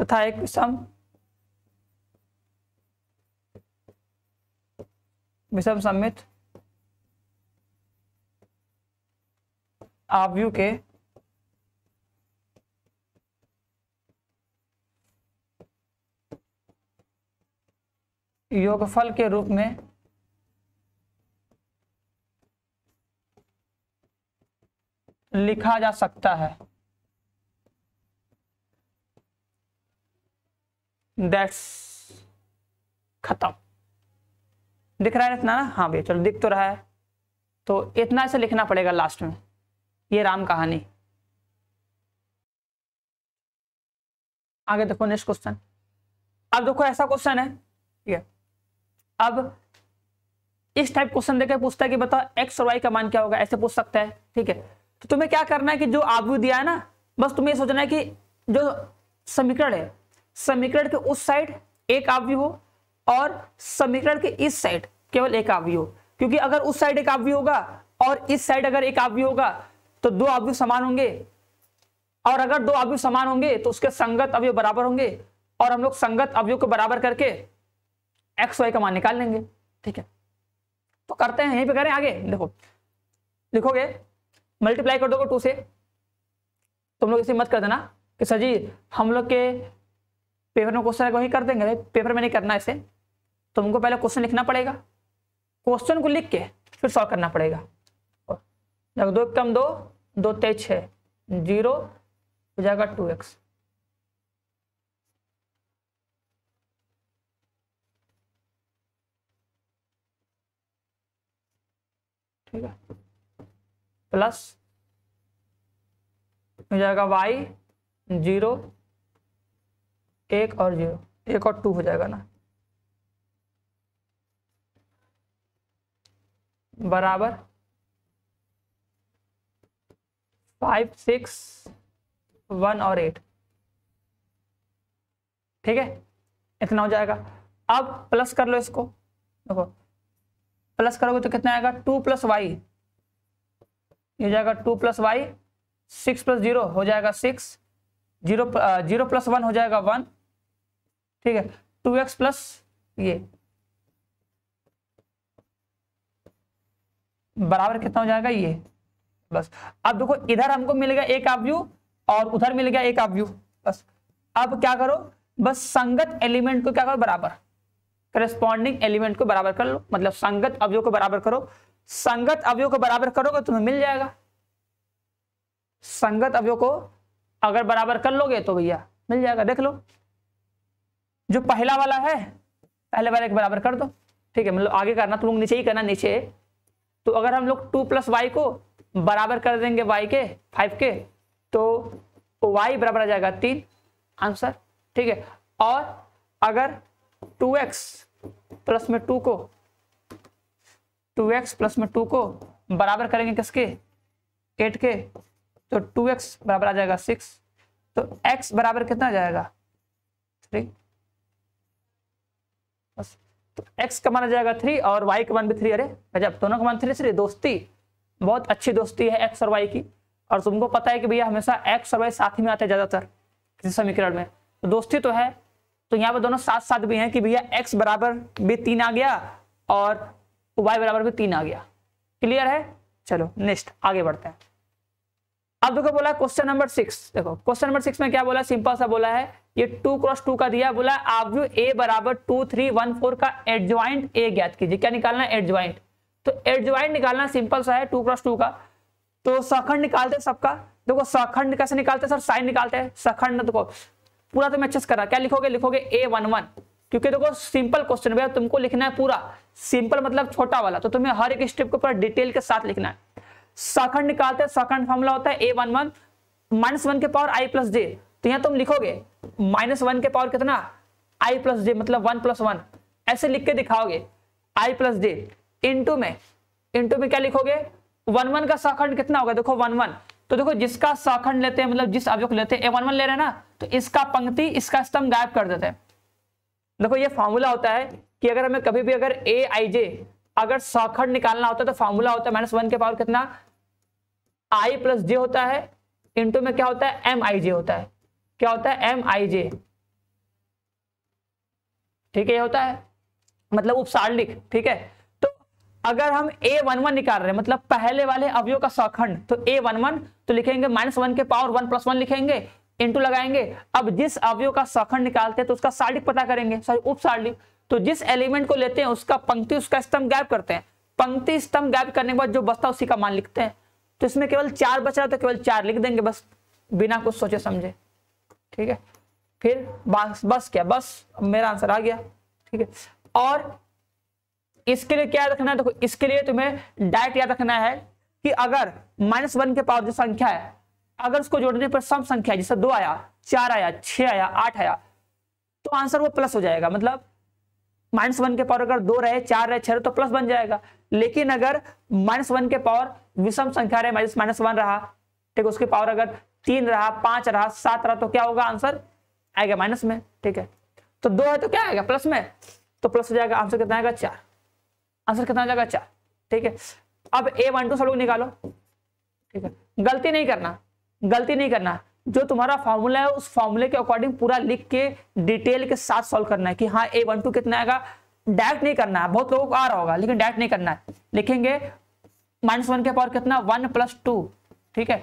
तथा एक विषम विषम सम्मित आवयु के योगफल के रूप में लिखा जा सकता है दैट्स खत्म दिख रहा है इतना ना हाँ भैया चलो दिख तो रहा है तो इतना ऐसे लिखना पड़ेगा लास्ट में ये राम कहानी आगे देखो नेक्स्ट क्वेश्चन अब देखो ऐसा क्वेश्चन है ठीक है अब इस टाइप क्वेश्चन देकर पूछता है कि बताओ एक्स और वाई का मान क्या होगा ऐसे पूछ सकता है ठीक है तो तुम्हें क्या करना है कि जो आगू दिया है ना बस तुम्हें सोचना है कि जो समीकरण है समीकरण के उस साइड एक आवि हो और समीकरण के इस साइड केवल एक आवि हो क्योंकि अगर उस साइड एक आवि होगा और इस साइड अगर एक आवि होगा तो दो आवि समान होंगे और अगर दो अवयव समान होंगे तो उसके संगत अवयव बराबर होंगे और हम लोग संगत अवयव को बराबर करके एक्स वाई का मान निकाल लेंगे ठीक है तो करते हैं यहीं पे करें आगे देखो लिखोगे मल्टीप्लाई कर दोगे टू से तुम लोग इसे मत कर देना कि सर जी हम लोग के पेपर में क्वेश्चन वही कर देंगे पेपर में नहीं करना इसे तुमको पहले क्वेश्चन लिखना पड़ेगा क्वेश्चन को लिख के फिर सॉल्व करना पड़ेगा दो कम दो दो तेज छः जीरो हो जाएगा टू एक्स ठीक है प्लस हो जाएगा वाई जीरो एक और जीरो एक और टू हो जाएगा ना बराबर फाइव सिक्स वन और एट ठीक है इतना हो जाएगा अब प्लस कर लो इसको देखो प्लस करोगे तो कितना आएगा टू प्लस वाई ये हो जाएगा two plus y six plus zero हो जाएगा six zero zero plus one हो जाएगा वन ठीक है टू एक्स प्लस ये बराबर कितना हो जाएगा ये बस अब देखो इधर हमको मिल गया एक आप व्यू और उधर मिल गया एक आप व्यू बस अब क्या करो बस संगत एलिमेंट को क्या करो बराबर करस्पॉन्डिंग एलिमेंट को बराबर कर लो मतलब संगत अवयव को बराबर करो संगत अवयव को बराबर करोगे तो तुम्हें मिल जाएगा संगत अवयव को अगर बराबर कर लोगे तो भैया मिल जाएगा देख लो जो पहला वाला है पहले वाले के बराबर कर दो ठीक है मतलब आगे करना तुम लोग नीचे ही करना नीचे तो अगर हम लोग टू प्लस वाई को बराबर कर देंगे वाई के फाइव के तो वाई बराबर आ जाएगा तीन आंसर ठीक है और अगर टू एक्स प्लस में टू को टू एक्स प्लस में टू को बराबर करेंगे किसके एट के तो टू एक्स बराबर आ जाएगा सिक्स तो एक्स बराबर कितना आ जाएगा थ्री बस तो एक्स का माना जाएगा थ्री और वाई का मान भी थ्री अरे भाई दोनों का मान थ्री थ्री दोस्ती बहुत अच्छी दोस्ती है एक्स और वाई की और तुमको पता है कि भैया हमेशा एक्स और वाई साथ ही में आते हैं ज्यादातर किसी समीकरण में तो दोस्ती तो है तो यहाँ पर दोनों साथ साथ भी हैं कि भैया एक्स बराबर भी तीन आ गया और वाई बराबर भी तीन आ गया क्लियर है चलो नेक्स्ट आगे बढ़ते हैं अब देखो बोला क्वेश्चन नंबर सिक्स देखो क्वेश्चन नंबर सिक्स में क्या बोला सिंपल सा बोला है ये टू क्रॉस टू का दिया बोला आप जो ए बराबर टू थ्री वन फोर का एडजॉइंट ए ज्ञात कीजिए क्या निकालना है एडजॉइंट तो एडजॉइंट निकालना सिंपल सा है टू क्रॉस टू का तो सखंड निकालते सबका देखो सखंड कैसे निकालते सर साइन निकालते हैं सखंड देखो पूरा तुम्हें अच्छे से करा क्या लिखोगे लिखोगे ए वन वन क्योंकि देखो सिंपल क्वेश्चन भैया तुमको लिखना है पूरा सिंपल मतलब छोटा वाला तो तुम्हें हर एक स्टेप को पूरा डिटेल के साथ लिखना है शाखंड निकालते हैं शाखंड फॉर्मूला होता है A one one minus one के पावर आई प्लस जे तो यहां तुम लिखोगे माइनस वन के पावर कितना आई प्लस जे मतलब वन प्लस वन ऐसे लिख के दिखाओगे आई प्लस जे इंटू में इंटू में क्या लिखोगे वन वन का शाखंड कितना होगा देखो वन वन तो देखो जिसका सखंड लेते हैं मतलब जिस अवयव लेते हैं ए वन ले रहे हैं ना तो इसका पंक्ति इसका स्तंभ गायब कर देते हैं देखो ये फार्मूला होता है कि अगर हमें कभी भी अगर ए आई जे अगर सखंड निकालना होता है तो फार्मूला होता है माइनस वन के पावर कितना आई प्लस जे होता है इंटू में क्या होता है एम आई जे होता है क्या होता है एम आई जे ठीक है ये होता है मतलब उपसारणिक ठीक है अगर हम ए वन वन निकाल रहे हैं मतलब पहले वाले अवयव का सखंड तो ए वन वन तो लिखेंगे माइनस वन के पावर वन प्लस वन लिखेंगे इनटू लगाएंगे अब जिस अवयव का सखंड निकालते हैं तो उसका सार्डिक पता करेंगे सॉरी उप सार्डिक तो जिस एलिमेंट को लेते हैं उसका पंक्ति उसका स्तंभ गैप करते हैं पंक्ति स्तंभ गैप करने के बाद जो बचता उसी का मान लिखते हैं तो इसमें केवल चार बच रहा तो केवल चार लिख देंगे बस बिना कुछ सोचे समझे ठीक है फिर बस बस क्या बस मेरा आंसर आ गया ठीक है और इसके लिए क्या रखना है देखो इसके लिए तुम्हें डायरेक्ट याद रखना है कि अगर माइनस वन के पावर जो संख्या है अगर उसको जोड़ने पर सम संख्या जैसे दो आया चार आया छ आया आठ आया तो आंसर वो प्लस हो जाएगा मतलब माइनस वन के पावर अगर दो रहे चार रहे छह रहे तो प्लस बन जाएगा लेकिन अगर माइनस वन के पावर विषम संख्या रहे माइनस माइनस वन रहा ठीक है उसके पावर अगर तीन रहा पांच रहा सात रहा तो क्या होगा आंसर आएगा माइनस में ठीक है तो दो है तो क्या आएगा प्लस में तो प्लस हो जाएगा आंसर कितना आएगा चार आंसर कितना जाएगा चार अच्छा, ठीक है अब ए वन टू सब निकालो ठीक है गलती नहीं करना गलती नहीं करना जो तुम्हारा फॉर्मूला है उस फॉर्मूले के अकॉर्डिंग पूरा लिख के डिटेल के साथ सॉल्व करना है कि हाँ ए वन टू कितना आएगा डायरेक्ट नहीं करना है बहुत लोगों को आ रहा होगा लेकिन डायरेक्ट नहीं करना है लिखेंगे माइनस वन के पावर कितना वन प्लस टू ठीक है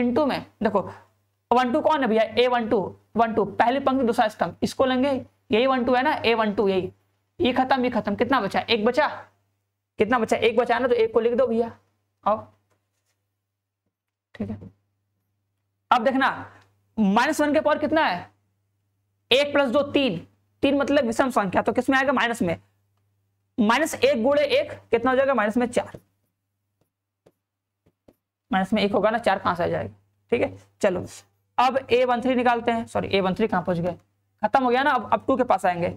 इंटू में देखो वन टू कौन है भैया A one two one two पहली पंक्ति दूसरा स्तंभ इसको लेंगे यही वन टू है ना ए वन टू यही ये e खत्म ये e खत्म कितना बचा एक बचा कितना बचा एक बचा ना तो एक को लिख दो भैया आओ ठीक है अब देखना माइनस वन के पावर कितना है एक प्लस दो तीन तीन मतलब विषम संख्या तो किसमें आएगा माइनस में माइनस एक गुड़े एक कितना हो जाएगा माइनस में चार माइनस में एक होगा ना चार कहां से आ जाएगा ठीक है चलो अब ए वन थ्री निकालते हैं सॉरी ए वन थ्री कहां पहुंच गए खत्म हो गया ना अब अब टू के पास आएंगे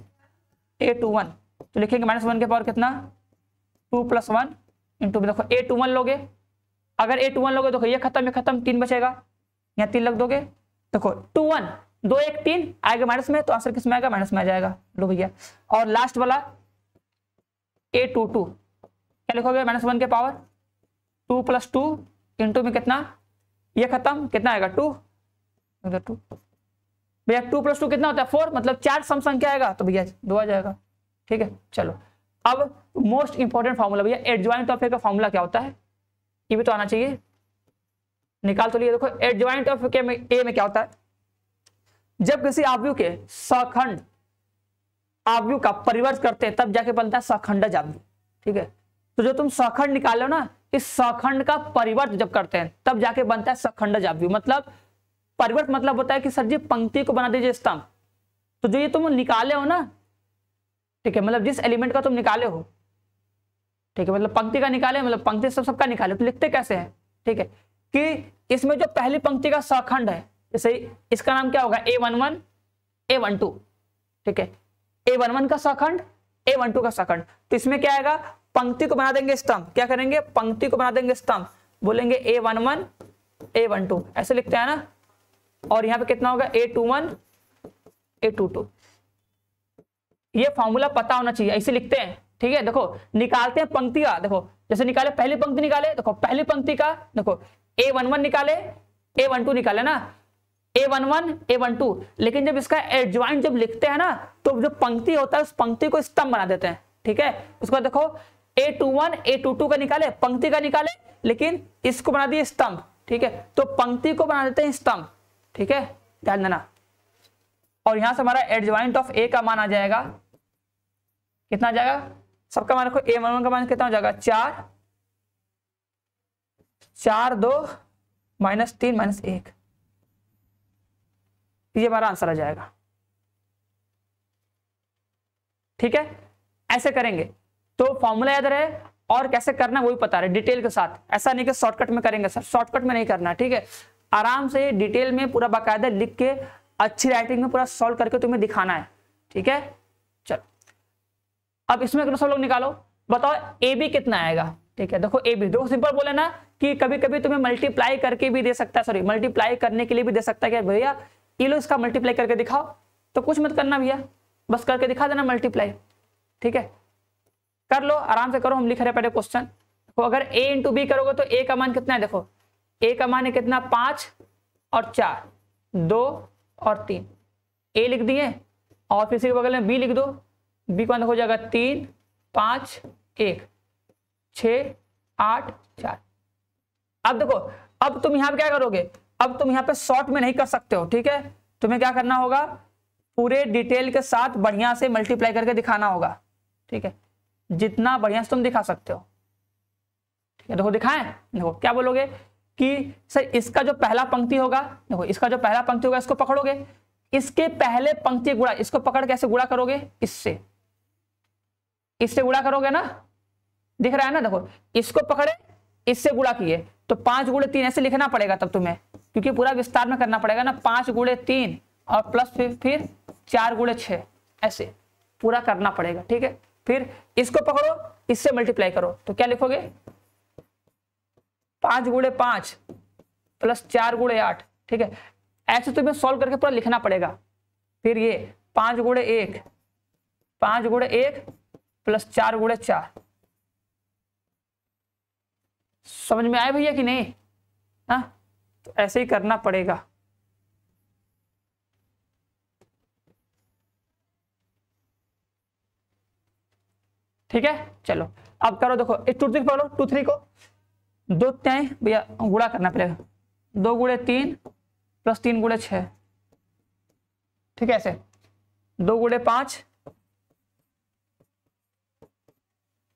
ए टू वन तो लिखेंगे माइनस वन के पावर कितना टू प्लस वन इंटू में देखो ए टू वन लोगे अगर ए टू वन लोगे देखो ये खत्म ये खत्म तीन बचेगा यहाँ तीन लग दोगे देखो टू वन दो एक तीन आएगा माइनस में तो आंसर किस में आएगा माइनस में आ जाएगा लो भैया और लास्ट वाला ए टू टू क्या लिखोगे माइनस वन के power two plus two into में कितना ये खत्म कितना आएगा टू इधर टू भैया टू प्लस टू कितना होता है फोर मतलब चार सम संख्या आएगा तो भैया दो आ जाएगा ठीक है चलो अब मोस्ट इंपॉर्टेंट फॉर्मूला भैया एडजॉइंट ऑफ ए का फॉर्मूला क्या होता है ये भी तो आना चाहिए निकाल तो लिए देखो एडजॉइंट ऑफ के ए में क्या होता है जब किसी आव्यू के सखंड आव्यू का परिवर्त करते हैं तब जाके बनता है सखंड आव्यू ठीक है तो जो तुम सखंड निकालो ना इस सखंड का परिवर्त जब करते हैं तब जाके बनता है सखंड आव्यू मतलब परिवर्त मतलब होता है कि सर जी पंक्ति को बना दीजिए स्तंभ तो जो ये तुम निकाले हो ना ठीक है मतलब जिस एलिमेंट का तुम निकाले हो ठीक है मतलब पंक्ति का निकाले मतलब पंक्ति सब सबका निकाले तो लिखते कैसे है ठीक है कि इसमें जो पहली पंक्ति का सखंड है जैसे इसका नाम क्या होगा A one one A one two ठीक है ए वन वन का सखंड ए वन टू का सखंड तो इसमें क्या आएगा पंक्ति को बना देंगे स्तंभ क्या करेंगे पंक्ति को बना देंगे स्तंभ बोलेंगे A one one A one two ऐसे लिखते हैं ना और यहाँ पे कितना होगा A two one A two two ये फॉर्मूला पता होना चाहिए ऐसे लिखते हैं ठीक है देखो निकालते हैं पंक्ति का देखो जैसे निकाले पहली पंक्ति निकाले देखो पहली पंक्ति का देखो ए वन वन निकाले ए वन टू निकाले ना A one one A one two लेकिन जब इसका एडजॉइंट जब लिखते हैं ना तो जो पंक्ति होता है उस पंक्ति को स्तंभ बना देते हैं ठीक है उसके बाद देखो A two one A two two का निकाले पंक्ति का निकाले लेकिन इसको बना दिए स्तंभ ठीक है तो पंक्ति को बना देते हैं स्तंभ ठीक है ध्यान देना और यहां से हमारा एडजॉइंट ऑफ ए का मान आ जाएगा कितना जाएगा सबका मान रखो ए वन वन का मान कितना हो जाएगा चार चार दो माइनस तीन माइनस एक ये हमारा आंसर आ जाएगा ठीक है ऐसे करेंगे तो फॉर्मूला याद रहे और कैसे करना वो भी पता रहे डिटेल के साथ ऐसा नहीं कि शॉर्टकट में करेंगे सर शॉर्टकट में नहीं करना ठीक है आराम से डिटेल में पूरा बाकायदा लिख के अच्छी राइटिंग में पूरा सॉल्व करके तुम्हें दिखाना है ठीक है चलो अब इसमें करो सब लोग निकालो बताओ ए बी कितना आएगा ठीक है देखो ए बी देखो सिंपल बोले ना कि कभी कभी तुम्हें मल्टीप्लाई करके भी दे सकता है सॉरी मल्टीप्लाई करने के लिए भी दे सकता है भैया ये लो इसका मल्टीप्लाई करके दिखाओ तो कुछ मत करना भैया बस करके दिखा देना मल्टीप्लाई ठीक है कर लो आराम से करो हम लिख रहे पहले क्वेश्चन तो अगर ए इंटू बी करोगे तो ए का मान कितना है देखो ए का मान है कितना पांच और चार दो और तीन ए लिख दिए और फिर के बगल में बी लिख दो बी का हो जाएगा तीन पाँच एक छ आठ चार अब देखो अब तुम यहाँ पे क्या करोगे अब तुम यहाँ पे शॉर्ट में नहीं कर सकते हो ठीक है तुम्हें क्या करना होगा पूरे डिटेल के साथ बढ़िया से मल्टीप्लाई करके दिखाना होगा ठीक है जितना बढ़िया से तुम दिखा सकते हो ठीक है देखो दिखाएं देखो क्या बोलोगे कि सर इसका जो पहला पंक्ति होगा देखो इसका जो पहला पंक्ति होगा इसको पकड़ोगे इसके पहले पंक्ति गुड़ा इसको पकड़ कैसे गुड़ा करोगे इससे इससे गुड़ा करोगे ना दिख रहा है ना देखो इसको पकड़े इससे गुड़ा किए तो पांच गुड़े तीन ऐसे लिखना पड़ेगा तब तुम्हें क्योंकि पूरा विस्तार में करना पड़ेगा ना पांच गुड़े तीन और प्लस फिर फिर चार गुड़े छ ऐसे पूरा करना पड़ेगा ठीक है फिर इसको पकड़ो इससे मल्टीप्लाई करो तो क्या लिखोगे पांच गुड़े पांच प्लस चार गुड़े आठ ठीक है ऐसे तुम्हें तो सॉल्व करके पूरा लिखना पड़ेगा फिर ये पांच गुड़े एक पांच गुड़े एक प्लस चार गुड़े चार समझ में आए भैया कि नहीं ना हाँ? तो ऐसे ही करना पड़ेगा ठीक है चलो अब करो देखो इस टू थ्री पढ़ो टू थ्री को दो त्याएं भैया गुड़ा करना पड़ेगा दो गुड़े तीन प्लस तीन गुड़े छः ठीक है ऐसे दो गुड़े पाँच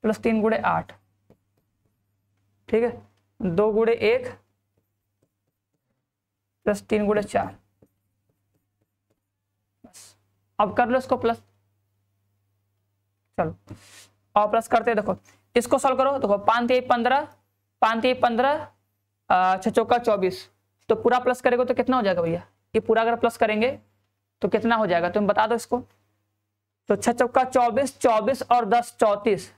प्लस तीन गुड़े आठ ठीक है दो गुड़े एक प्लस तीन गुड़े चार बस अब कर लो इसको प्लस चलो और प्लस करते देखो इसको सॉल्व करो देखो पाँच पंद्रह पांच पंद्रह छः चौका चौबीस तो पूरा प्लस करेगा तो कितना हो जाएगा भैया ये पूरा अगर प्लस करेंगे तो कितना हो जाएगा तुम तो बता दो इसको तो छ चौका चौबीस चौबीस और दस चौंतीस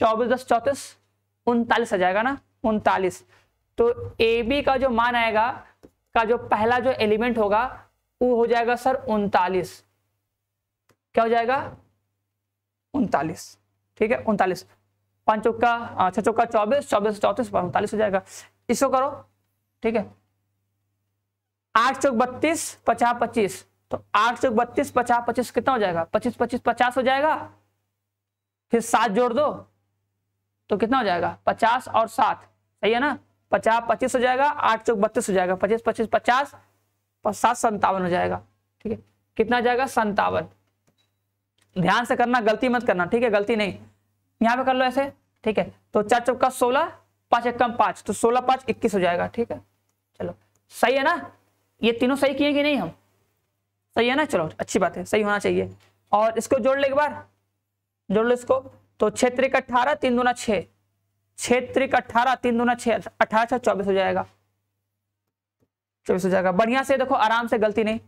चौबीस दस चौंतीस उनतालीस आ जाएगा ना उनतालीस तो ए बी का जो मान आएगा का जो पहला जो एलिमेंट होगा वो हो जाएगा सर उनतालीस क्या हो जाएगा उनतालीस ठीक है उनतालीस पांच चौका छह चौका चौबीस चौबीस चौतीस पैंतालीस हो जाएगा इसको करो ठीक है आठ चौक बत्तीस पचास पच्चीस तो आठ चौक बत्तीस पचास पच्चीस कितना हो जाएगा पच्चीस पच्चीस पचास हो जाएगा फिर सात जोड़ दो तो कितना हो जाएगा पचास और सात सही है ना पचास पच्चीस हो जाएगा आठ चौक बत्तीस हो जाएगा पच्चीस पच्चीस पचास सात संतावन हो जाएगा ठीक है कितना जाएगा संतावन ध्यान से करना गलती मत करना ठीक है गलती नहीं यहां पे कर लो ऐसे ठीक है तो चार चौका सोलह पांच एकम पांच तो सोलह पांच इक्कीस हो जाएगा ठीक है चलो सही है ना ये तीनों सही किए कि नहीं हम सही है ना चलो अच्छी बात है सही होना चाहिए और इसको जोड़ ले एक बार जोड़ लो इसको तो छह त्रिक अठारह तीन दूना छह छह त्रिक अठारह तीन दूना छह अठारह छह चौबीस हो जाएगा चौबीस हो जाएगा बढ़िया से देखो आराम से गलती नहीं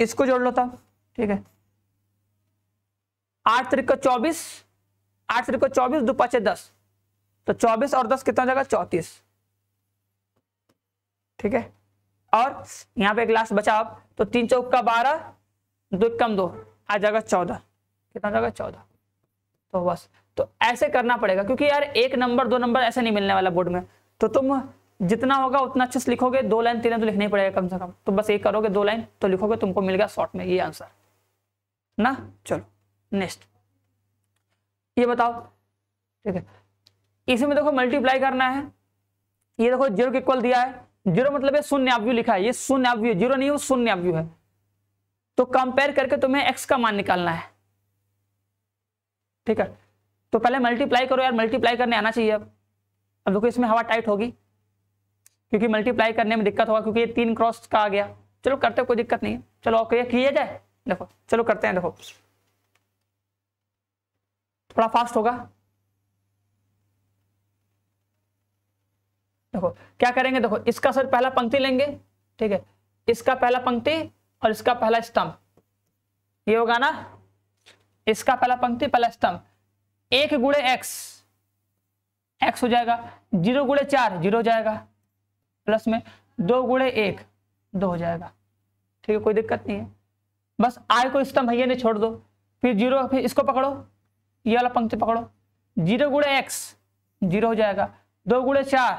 इसको जोड़ लो तब ठीक है आठ त्रिक चौबीस आठ तरीको चौबीस दो पचे दस तो चौबीस और दस कितना जाएगा चौतीस ठीक है और यहाँ पे एक लास्ट बचा आप तो तीन चौक का बारह दो कम दो आ जाएगा चौदह कितना जाएगा चौदह तो बस तो ऐसे करना पड़ेगा क्योंकि यार एक नंबर दो नंबर ऐसे नहीं मिलने वाला बोर्ड में तो तुम जितना होगा उतना अच्छे से लिखोगे दो लाइन तीन लाइन तो लिखना ही पड़ेगा कम से कम तो बस ये करोगे दो लाइन तो लिखोगे तुमको मिल गया शॉर्ट में ये आंसर ना चलो नेक्स्ट ये बताओ ठीक है इसी में देखो मल्टीप्लाई करना है ये देखो जीरो इक्वल दिया है जीरो मतलब है व्यू लिखा है ये शून्य आप व्यू जीरो नहीं हो शून्य आप व्यू है तो कंपेयर करके तुम्हें एक्स का मान निकालना है ठीक है तो पहले मल्टीप्लाई करो यार मल्टीप्लाई करने आना चाहिए अब अब देखो इसमें हवा टाइट होगी क्योंकि मल्टीप्लाई करने में दिक्कत होगा क्योंकि ये तीन क्रॉस का आ गया चलो करते कोई दिक्कत नहीं है चलो और किया जाए देखो चलो करते हैं देखो थोड़ा फास्ट होगा देखो क्या करेंगे देखो इसका सर पहला पंक्ति लेंगे ठीक है इसका पहला पंक्ति और इसका पहला स्तंभ ये होगा ना इसका पहला पंक्ति पहला स्तंभ एक गुड़े एक्स एक्स हो जाएगा जीरो गुड़े चार जीरो हो जाएगा प्लस में दो गुड़े एक दो हो जाएगा ठीक है कोई दिक्कत नहीं है बस आय को स्तंभ भैया ने छोड़ दो फिर जीरो फिर इसको पकड़ो ये वाला पंक्ति पकड़ो जीरो गुड़े एक्स जीरो हो जाएगा दो गुड़े चार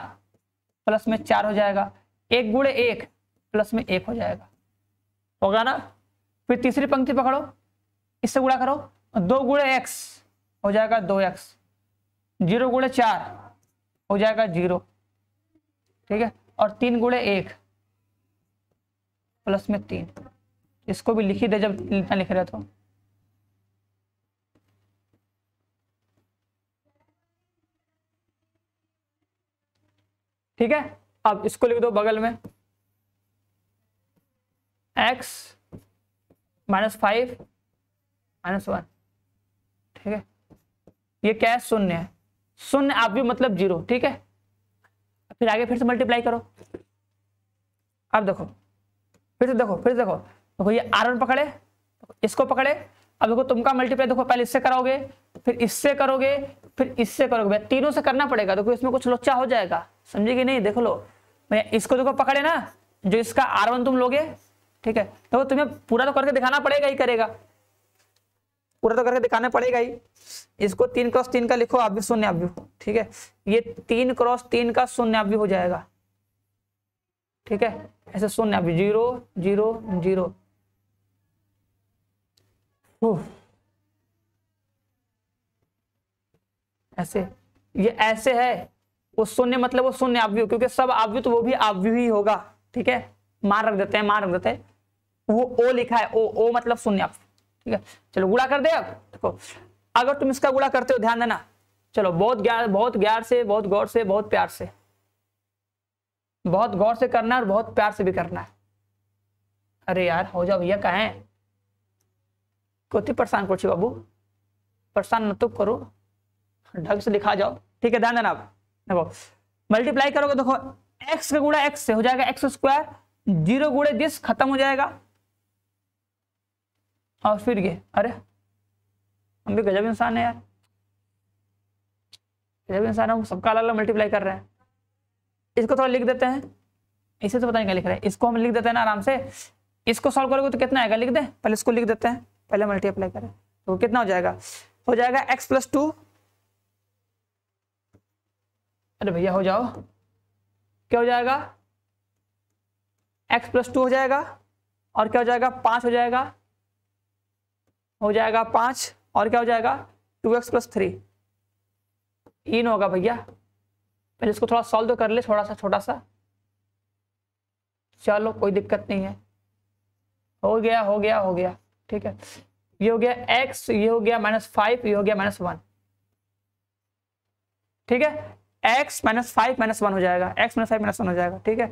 प्लस में चार हो जाएगा एक गुड़े एक प्लस में एक हो जाएगा होगा ना फिर तीसरी पंक्ति पकड़ो इससे गुड़ा करो दो गुड़े एक्स हो जाएगा दो एक्स जीरो गुड़े चार हो जाएगा जीरो ठीक है और तीन गुड़े एक प्लस में तीन इसको भी लिखी दे जब इतना लिख रहे तो ठीक है अब इसको लिख दो बगल में x minus five minus one ठीक है ये क्या है शून्य है शून्य आप भी मतलब जीरो ठीक है फिर आगे फिर से मल्टीप्लाई करो अब देखो फिर से देखो फिर से देखो देखो ये आर पकड़े इसको पकड़े अब देखो तुम का मल्टीप्लाई देखो पहले इससे करोगे फिर इससे करोगे फिर इससे करोगे तीनों से करना पड़ेगा देखो इसमें कुछ लोचा हो जाएगा समझे कि नहीं देखो लो मैं इसको देखो पकड़े ना जो इसका आर वन तुम लोगे ठीक है तो तुम्हें पूरा तो करके दिखाना पड़ेगा ही करेगा पूरा तो करके दिखाना पड़ेगा ही इसको तीन क्रॉस तीन का लिखो आप भी शून्याव्य ठीक है ये तीन क्रॉस तीन का शून्याव्य हो जाएगा ठीक है ऐसे शून्याव्य जीरो जीरो जीरो ऐसे ये ऐसे है वो शून्य मतलब वो शून्य आवयु क्योंकि सब आवयु तो वो भी आव्यू ही होगा ठीक है मार रख देते हैं मार रख देते हैं वो ओ लिखा है ओ ओ मतलब शून्य ठीक है चलो गुड़ा कर दे अब देखो अगर तुम इसका गुड़ा करते हो ध्यान देना चलो बहुत ज्ञान बहुत ज्ञान से बहुत गौर से बहुत प्यार से बहुत गौर से करना है और बहुत प्यार से भी करना है अरे यार हो जाओ भैया कहें कोती परेशान करो बाबू परेशान न तो करो ढंग से लिखा जाओ ठीक है ध्यान देना आप देखो मल्टीप्लाई करोगे तो देखो एक्स का गुड़ा एक्स से हो जाएगा एक्स स्क्वायर जीरो गुड़े दिस खत्म हो जाएगा और फिर ये अरे हम भी गजब इंसान है यार गजब इंसान है सबका अलग अलग मल्टीप्लाई कर रहे हैं इसको थोड़ा लिख देते हैं इसे तो पता नहीं लिख रहे हैं इसको हम लिख देते हैं ना आराम से इसको सॉल्व करोगे तो कितना आएगा लिख दे पहले इसको लिख देते हैं पहले मल्टीप्लाई करें तो कितना हो जाएगा हो जाएगा एक्स प्लस टू अरे भैया हो जाओ क्या हो जाएगा एक्स प्लस टू हो जाएगा और क्या हो जाएगा पाँच हो जाएगा हो जाएगा पाँच और क्या हो जाएगा टू एक्स प्लस थ्री इन होगा भैया पहले इसको थोड़ा सॉल्व तो कर ले थोड़ा सा छोटा सा चलो कोई दिक्कत नहीं है हो गया हो गया हो गया ठीक है ये हो गया एक्स ये हो गया माइनस फाइव ये हो गया माइनस वन ठीक है x minus five minus one हो जाएगा x minus five minus one हो जाएगा ठीक है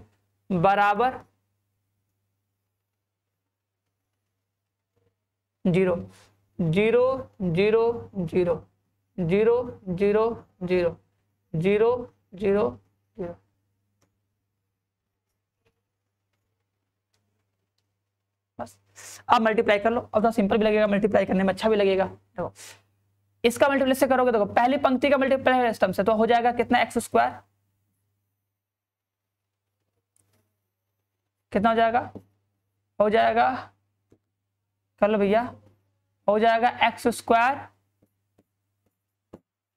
बराबर zero zero zero zero zero zero zero zero zero zero बस अब मल्टीप्लाई कर लो अब तो सिंपल भी लगेगा मल्टीप्लाई करने में अच्छा भी लगेगा देखो इसका मल्टीप्लाई से करोगे देखो पहली पंक्ति का मल्टीप्लाई टर्म से तो हो जाएगा कितना एक्स स्क्वायर कितना हो जाएगा हो जाएगा कर लो भैया हो जाएगा एक्स स्क्वायर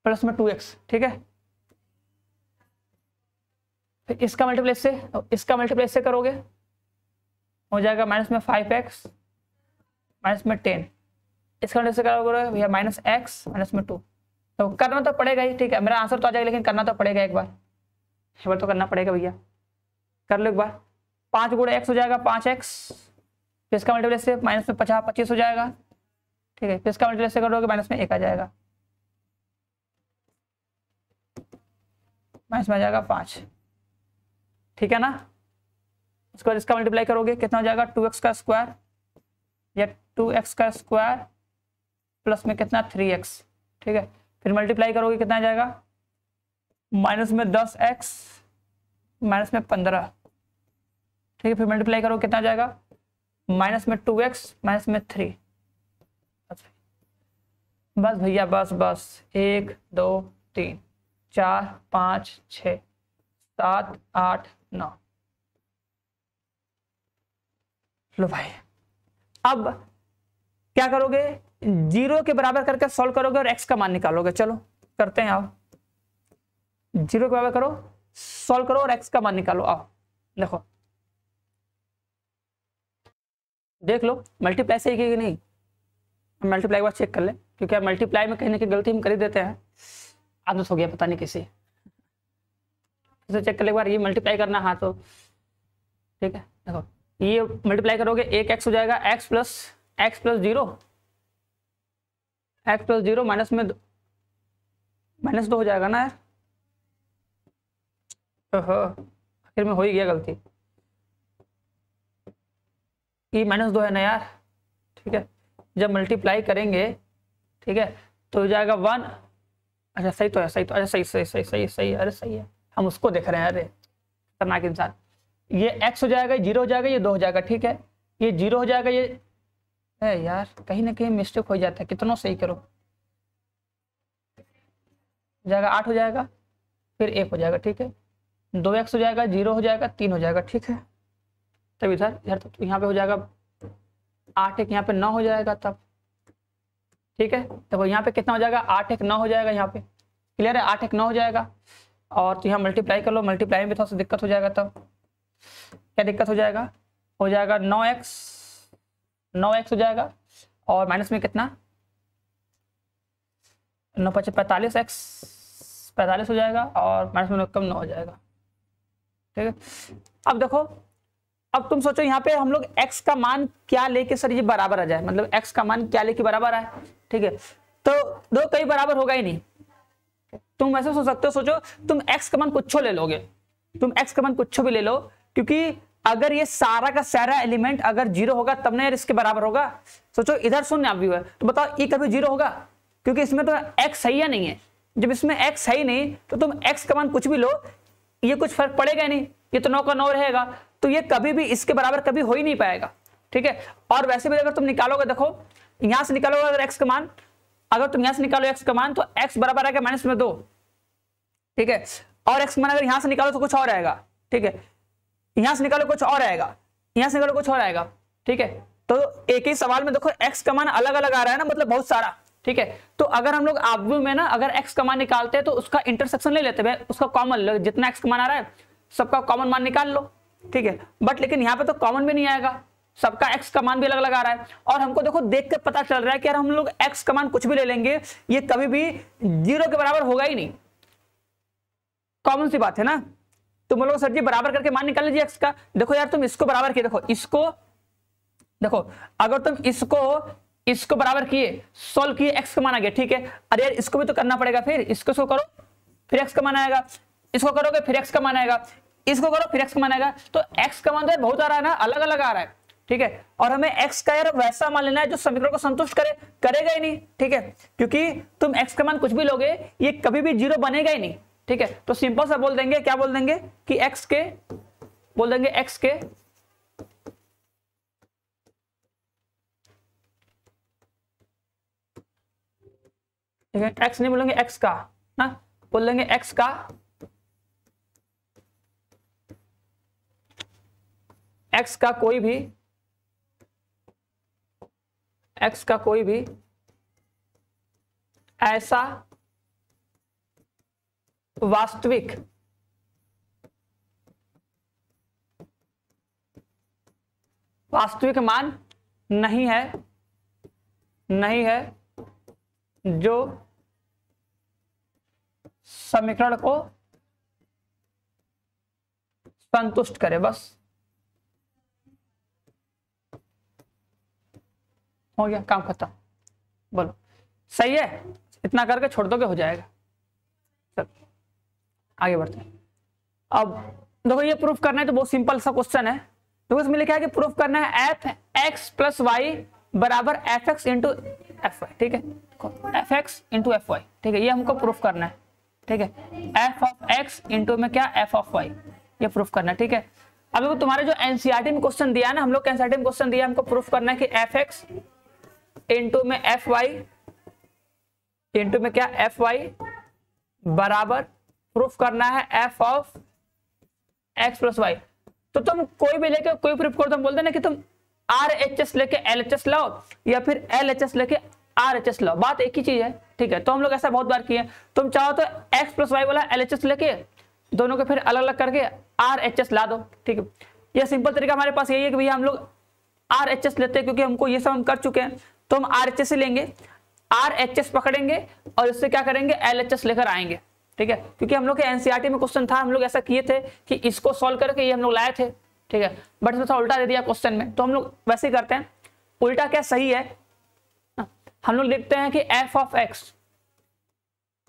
प्लस में टू एक्स ठीक है फिर इसका मल्टीप्लाई से इसका मल्टीप्लाई से करोगे हो जाएगा माइनस में फाइव एक्स माइनस में टेन इसका से क्या करोगे भैया माइनस एक्स माइनस में टू तो करना तो पड़ेगा ही ठीक है मेरा आंसर तो आ जाएगा लेकिन करना तो पड़ेगा एक बार एक बार तो करना पड़ेगा भैया कर लो एक बार पाँच गुड़े एक्स हो जाएगा पाँच एक्स फिर इसका मल्टीप्लाई से माइनस में पचास पच्चीस हो जाएगा ठीक है फिर इसका मल्टीप्लाई से करोगे माइनस में एक आ जाएगा माइनस में आ जाएगा पाँच ठीक है ना उसके बाद इसका मल्टीप्लाई करोगे कितना हो जाएगा टू एक्स का स्क्वायर या टू एक्स का स्क्वायर प्लस में कितना थ्री एक्स ठीक है फिर मल्टीप्लाई करोगे कितना जाएगा माइनस में दस एक्स माइनस में पंद्रह ठीक है फिर मल्टीप्लाई करोगे कितना जाएगा माइनस में टू एक्स माइनस में थ्री बस भैया बस बस एक दो तीन चार पाँच छ सात आठ नौ लो भाई अब क्या करोगे जीरो के बराबर करके सॉल्व करोगे और एक्स का मान निकालोगे चलो करते हैं आओ जीरो के बराबर करो सॉल्व करो और एक्स का मान निकालो आओ देखो देख लो मल्टीप्लाई सही कि नहीं मल्टीप्लाई बार चेक कर ले क्योंकि आप मल्टीप्लाई में कहने की गलती हम कर ही देते हैं आदत हो गया पता नहीं किसी तो चेक कर ले बार ये मल्टीप्लाई करना हाँ तो ठीक है देखो ये मल्टीप्लाई करोगे एक एक्स हो जाएगा x plus x plus zero x plus zero minus में माइनस दो हो जाएगा ना यार आखिर में हो ही गया गलती ये e माइनस दो है ना यार ठीक है जब मल्टीप्लाई करेंगे ठीक है तो हो जाएगा वन अच्छा सही तो है सही तो अच्छा सही सही सही सही सही अरे सही है हम उसको देख रहे हैं अरे खतरनाक इंसान ये एक्स हो जाएगा जीरो हो जाएगा ये दो हो जाएगा ठीक है ये जीरो हो जाएगा ये है यार कहीं ना कहीं मिस्टेक हो जाता है कितनों सही करो जाएगा आठ हो जाएगा फिर एक हो जाएगा ठीक है दो एक्स हो जाएगा जीरो हो जाएगा तीन हो जाएगा ठीक है तब इधर इधर तो यहाँ पे हो जाएगा आठ एक यहाँ पे नौ हो जाएगा तब ठीक है तब यहाँ पे कितना हो जाएगा आठ एक नौ हो जाएगा यहाँ पे क्लियर है आठ एक नौ हो जाएगा और तो यहाँ मल्टीप्लाई कर लो मल्टीप्लाई में थोड़ा सा दिक्कत हो जाएगा तब क्या दिक्कत हो जाएगा हो जाएगा नौ एक्स नौ एक्स हो जाएगा और माइनस में कितना नौ पच्चीस पैंतालीस एक्स पैंतालीस हो जाएगा और माइनस में कम नौ हो जाएगा ठीक है अब देखो अब तुम सोचो यहाँ पे हम लोग एक्स का मान क्या लेके सर ये बराबर आ जाए मतलब एक्स का मान क्या लेके बराबर आए ठीक है तो दो कहीं बराबर होगा ही नहीं तुम ऐसे सोच सकते हो सोचो तुम एक्स का मान कुछ ले लोगे तुम एक्स का मान कुछ भी ले लो क्योंकि अगर ये सारा का सारा एलिमेंट अगर जीरो होगा तब ना यार इसके बराबर होगा सोचो इधर शून्य आप है तो बताओ ये कभी जीरो होगा क्योंकि इसमें तो एक्स है या नहीं है जब इसमें एक्स है ही नहीं तो तुम एक्स का मान कुछ भी लो ये कुछ फर्क पड़ेगा नहीं ये तो नौ का नौ रहेगा तो ये कभी भी इसके बराबर कभी हो ही नहीं पाएगा ठीक है और वैसे भी अगर तुम निकालोगे देखो यहां से निकालोगे अगर एक्स का मान अगर तुम यहां से निकालो एक्स का मान तो एक्स बराबर आएगा माइनस में दो ठीक है और एक्स मान अगर यहां से निकालो तो कुछ और आएगा ठीक है यहां से निकालो कुछ और आएगा यहां से निकालो कुछ और आएगा ठीक है तो एक ही सवाल में देखो एक्स का मान अलग अलग आ रहा है ना मतलब बहुत सारा ठीक है तो अगर हम लोग आव्यू में ना अगर एक्स का मान निकालते हैं तो उसका इंटरसेक्शन ले लेते हैं उसका कॉमन जितना एक्स का मान आ रहा है सबका कॉमन मान निकाल लो ठीक है बट लेकिन यहाँ पे तो कॉमन भी नहीं आएगा सबका एक्स का मान भी अलग अलग आ रहा है और हमको देखो देख कर पता चल रहा है कि यार हम लोग एक्स का मान कुछ भी ले लेंगे ये कभी भी जीरो के बराबर होगा ही नहीं कॉमन सी बात है ना तुम लोग सर जी बराबर करके मान निकाल लीजिए एक्स का देखो यार तुम इसको बराबर किए देखो इसको देखो अगर तुम इसको इसको बराबर किए सोल्व किए एक्स का मान आ गया ठीक है अरे यार इसको भी तो करना पड़ेगा फिर इसको इसको करो फिर एक्स का मान आएगा इसको करोगे फिर एक्स का मान आएगा इसको करो फिर एक्स का मान आएगा तो एक्स का मान तो बहुत आ रहा है ना अलग अलग आ रहा है ठीक है और हमें एक्स का यार वैसा मान लेना है जो समीकरण को संतुष्ट करे करेगा ही नहीं ठीक है क्योंकि तुम एक्स का मान कुछ भी लोगे ये कभी भी जीरो बनेगा ही नहीं ठीक है तो सिंपल सा बोल देंगे क्या बोल देंगे कि एक्स के बोल देंगे एक्स के ठीक है एक्स नहीं बोलेंगे एक्स का ना बोल देंगे एक्स का एक्स का कोई भी एक्स का कोई भी ऐसा वास्तविक वास्तविक मान नहीं है नहीं है जो समीकरण को संतुष्ट करे बस हो गया काम खत्म बोलो सही है इतना करके छोड़ दोगे हो जाएगा चलो आगे बढ़ते हैं अब देखो ये प्रूफ करना है तो बहुत सिंपल सा क्वेश्चन है देखो इसमें लिखा है कि प्रूफ करना है एफ एक्स प्लस वाई बराबर f x into f y ठीक है f x into f y ठीक है ये हमको प्रूफ करना है ठीक है एफ ऑफ एक्स इंटू में क्या एफ ऑफ वाई ये प्रूफ करना है ठीक है अब देखो तुम्हारे जो एनसीआरटी में क्वेश्चन दिया है ना हम लोग एनसीआरटी में क्वेश्चन दिया हमको प्रूफ करना है कि एफ एक्स इंटू में एफ वाई इंटू में क्या एफ वाई बराबर प्रूफ करना है f of x plus y तो तुम कोई भी लेके कोई प्रूफ करो तुम बोलते ना कि तुम आर एच एस लेके एल एच एस लाओ या फिर एल एच एस लेके आर एच एस लाओ बात एक ही चीज है ठीक है तो हम लोग ऐसा बहुत बार किए तुम चाहो तो एक्स प्लस वाई वाला एल एच एस लेके दोनों को फिर अलग अलग करके आर एच एस ला दो ठीक है यह सिंपल तरीका हमारे पास यही है कि भैया हम लोग आर एच एस लेते हैं क्योंकि हमको ये सब हम कर चुके हैं तो हम आर एच एस लेंगे आर एच एस पकड़ेंगे और इससे क्या करेंगे एल एच एस लेकर आएंगे ठीक है क्योंकि हम लोग के एनसीईआरटी e में क्वेश्चन था हम लोग ऐसा किए थे कि इसको सॉल्व करके ये हम लोग लाए थे ठीक है बट इसमें थोड़ा उल्टा दे दिया क्वेश्चन में तो हम लोग वैसे ही करते हैं उल्टा क्या सही है हाँ, हम लोग देखते हैं कि एफ ऑफ एक्स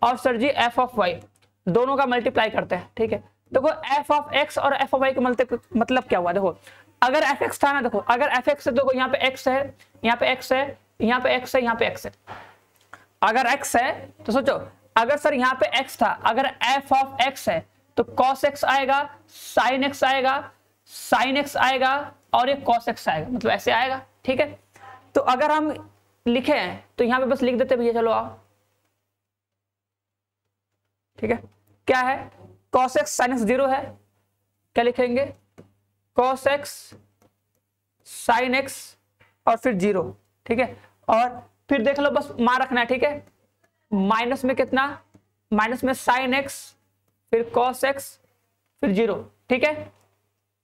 और सर जी एफ ऑफ वाई दोनों का मल्टीप्लाई करते हैं ठीक है देखो एफ ऑफ एक्स और एफ ऑफ वाई का मतलब क्या हुआ देखो अगर एफ एक्स था ना देखो अगर एफ एक्स देखो यहाँ पे एक्स है यहाँ पे एक्स है यहाँ पे एक्स है यहाँ पे एक्स है अगर एक्स है तो सोचो अगर सर यहाँ पे x था अगर f ऑफ x है तो cos x आएगा sin x आएगा sin x आएगा और ये cos x आएगा मतलब ऐसे आएगा ठीक है तो अगर हम लिखे हैं तो यहाँ पे बस लिख देते भैया चलो आओ ठीक है क्या है cos x sin x zero है क्या लिखेंगे cos x sin x और फिर जीरो ठीक है और फिर देख लो बस मार रखना है ठीक है माइनस में कितना माइनस में साइन एक्स फिर कॉस एक्स फिर जीरो ठीक है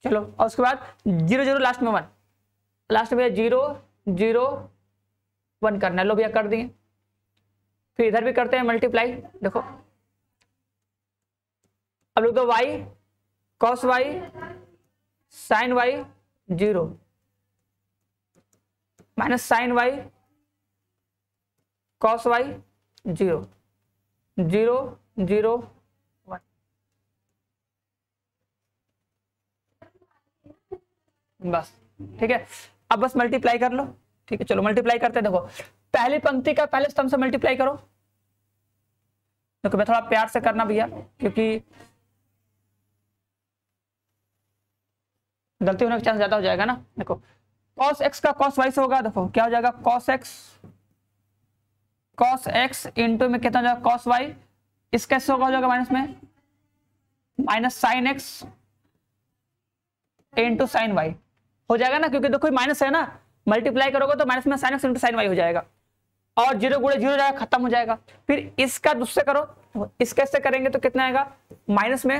चलो और उसके बाद जीरो जीरो लास्ट में वन लास्ट में जीरो जीरो वन करना लो भैया कर दिए फिर इधर भी करते हैं मल्टीप्लाई देखो अब लोग तो y cos y sine y zero minus sine y cos y zero zero zero one बस ठीक है अब बस मल्टीप्लाई कर लो ठीक है चलो मल्टीप्लाई करते देखो पहली पंक्ति का पहले स्तंभ से मल्टीप्लाई करो देखो मैं थोड़ा प्यार से करना भैया क्योंकि गलती होने का चांस ज्यादा हो जाएगा ना देखो कॉस एक्स का कॉस वाई से होगा देखो क्या हो जाएगा cos x cos x into में कितना जाएगा कॉस वाई इसका हिस्सा होगा जाएगा माइनस में minus sine x into sine y हो जाएगा ना क्योंकि देखो तो माइनस है ना मल्टीप्लाई करोगे तो माइनस में sine x into sine y हो जाएगा और जीरो गुड़े जीरो जाएगा खत्म हो जाएगा फिर इसका दूसरे करो इसके से करेंगे तो कितना आएगा माइनस में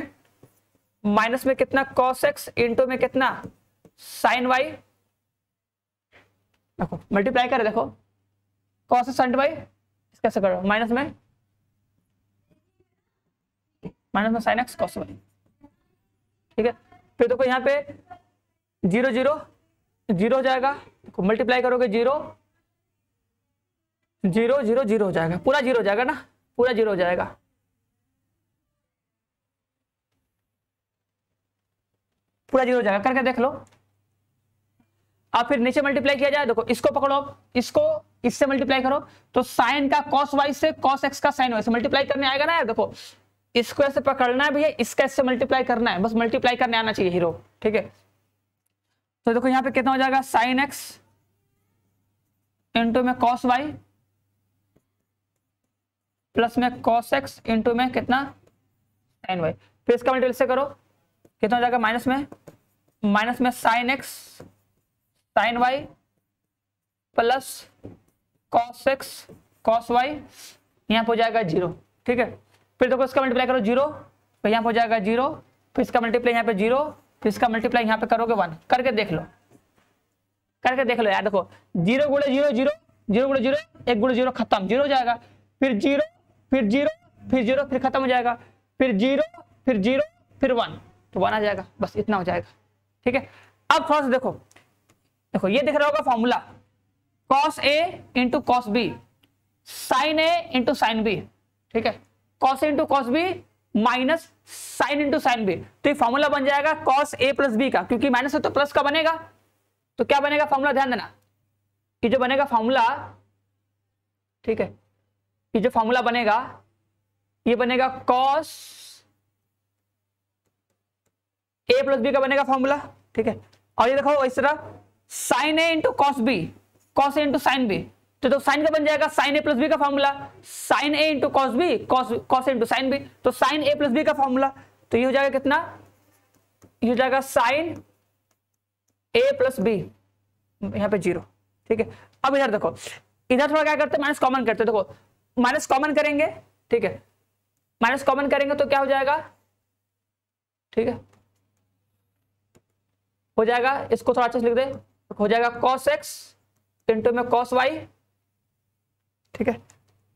माइनस में कितना कॉस एक्स इंटू में कितना साइन वाई देखो मल्टीप्लाई करें देखो कॉस एक्स इंटू वाई कैसे करो माइनस में माइनस में साइन एक्स कॉस वाई ठीक है फिर देखो यहाँ पे जीरो जीरो जीरो हो जाएगा देखो मल्टीप्लाई करोगे जीरो जीरो जीरो जीरो हो जाएगा पूरा जीरो हो जाएगा ना पूरा जीरो हो जाएगा पूरा जीरो हो जाएगा करके देख लो अब फिर नीचे मल्टीप्लाई किया जाए देखो इसको पकड़ो इसको इससे मल्टीप्लाई करो तो साइन का कॉस वाई से कॉस एक्स का साइन वाई से मल्टीप्लाई करने आएगा ना यार देखो इसको ऐसे पकड़ना है है इसका इससे मल्टीप्लाई करना है बस मल्टीप्लाई करने आना चाहिए हीरो ठीक है तो देखो यहाँ पे कितना हो जाएगा साइन एक्स इंटू में कॉस वाई प्लस में कॉस एक्स इंटू में कितना साइन वाई फिर इसका मल्टीप्लाई से करो कितना हो जाएगा माइनस में माइनस में sine x sine y plus cos x cos y यहां हो जाएगा जीरो ठीक है फिर देखो इसका मल्टीप्लाई करो जीरो फिर यहाँ हो जाएगा जीरो फिर इसका मल्टीप्लाई यहाँ पे जीरो फिर इसका मल्टीप्लाई यहां पे करोगे वन करके देख लो करके देख लो यार देखो जीरो गुड़े जीरो जीरो जीरो गुड़े जीरो एक गुड़े जीरो खत्म जीरो हो जाएगा फिर जीरो फिर जीरो फिर जीरो फिर खत्म हो जाएगा फिर जीरो फिर जीरो फिर वन तो वन आ जाएगा बस इतना हो जाएगा ठीक है अब थोड़ा सा देखो देखो ये दिख रहा होगा formula cos A into cos B sine A into sine B ठीक है cos A into cos B minus sine into sine B तो ये फॉर्मूला बन जाएगा कॉस ए प्लस बी का क्योंकि माइनस है तो प्लस का बनेगा तो क्या बनेगा फॉर्मूला ध्यान देना कि जो बनेगा फॉर्मूला ठीक है कि जो फॉर्मूला बनेगा ये बनेगा कॉस ए प्लस बी का बनेगा फॉर्मूला ठीक है और ये देखो इस तरह sine A into cos B cos A into sine B तो, तो साइन का बन जाएगा साइन ए प्लस बी का formula sine A into cos B cos A into sine B तो साइन ए प्लस बी का फॉर्मूला तो ये हो जाएगा कितना ये हो जाएगा साइन ए प्लस बी यहां पे जीरो ठीक है अब इधर देखो इधर थोड़ा क्या करते हैं माइनस कॉमन करते देखो माइनस कॉमन करेंगे ठीक है माइनस कॉमन करेंगे तो क्या हो जाएगा ठीक है हो जाएगा इसको थोड़ा अच्छे से लिख दे तो हो जाएगा कॉस एक्स इंटू में कॉस वाई ठीक है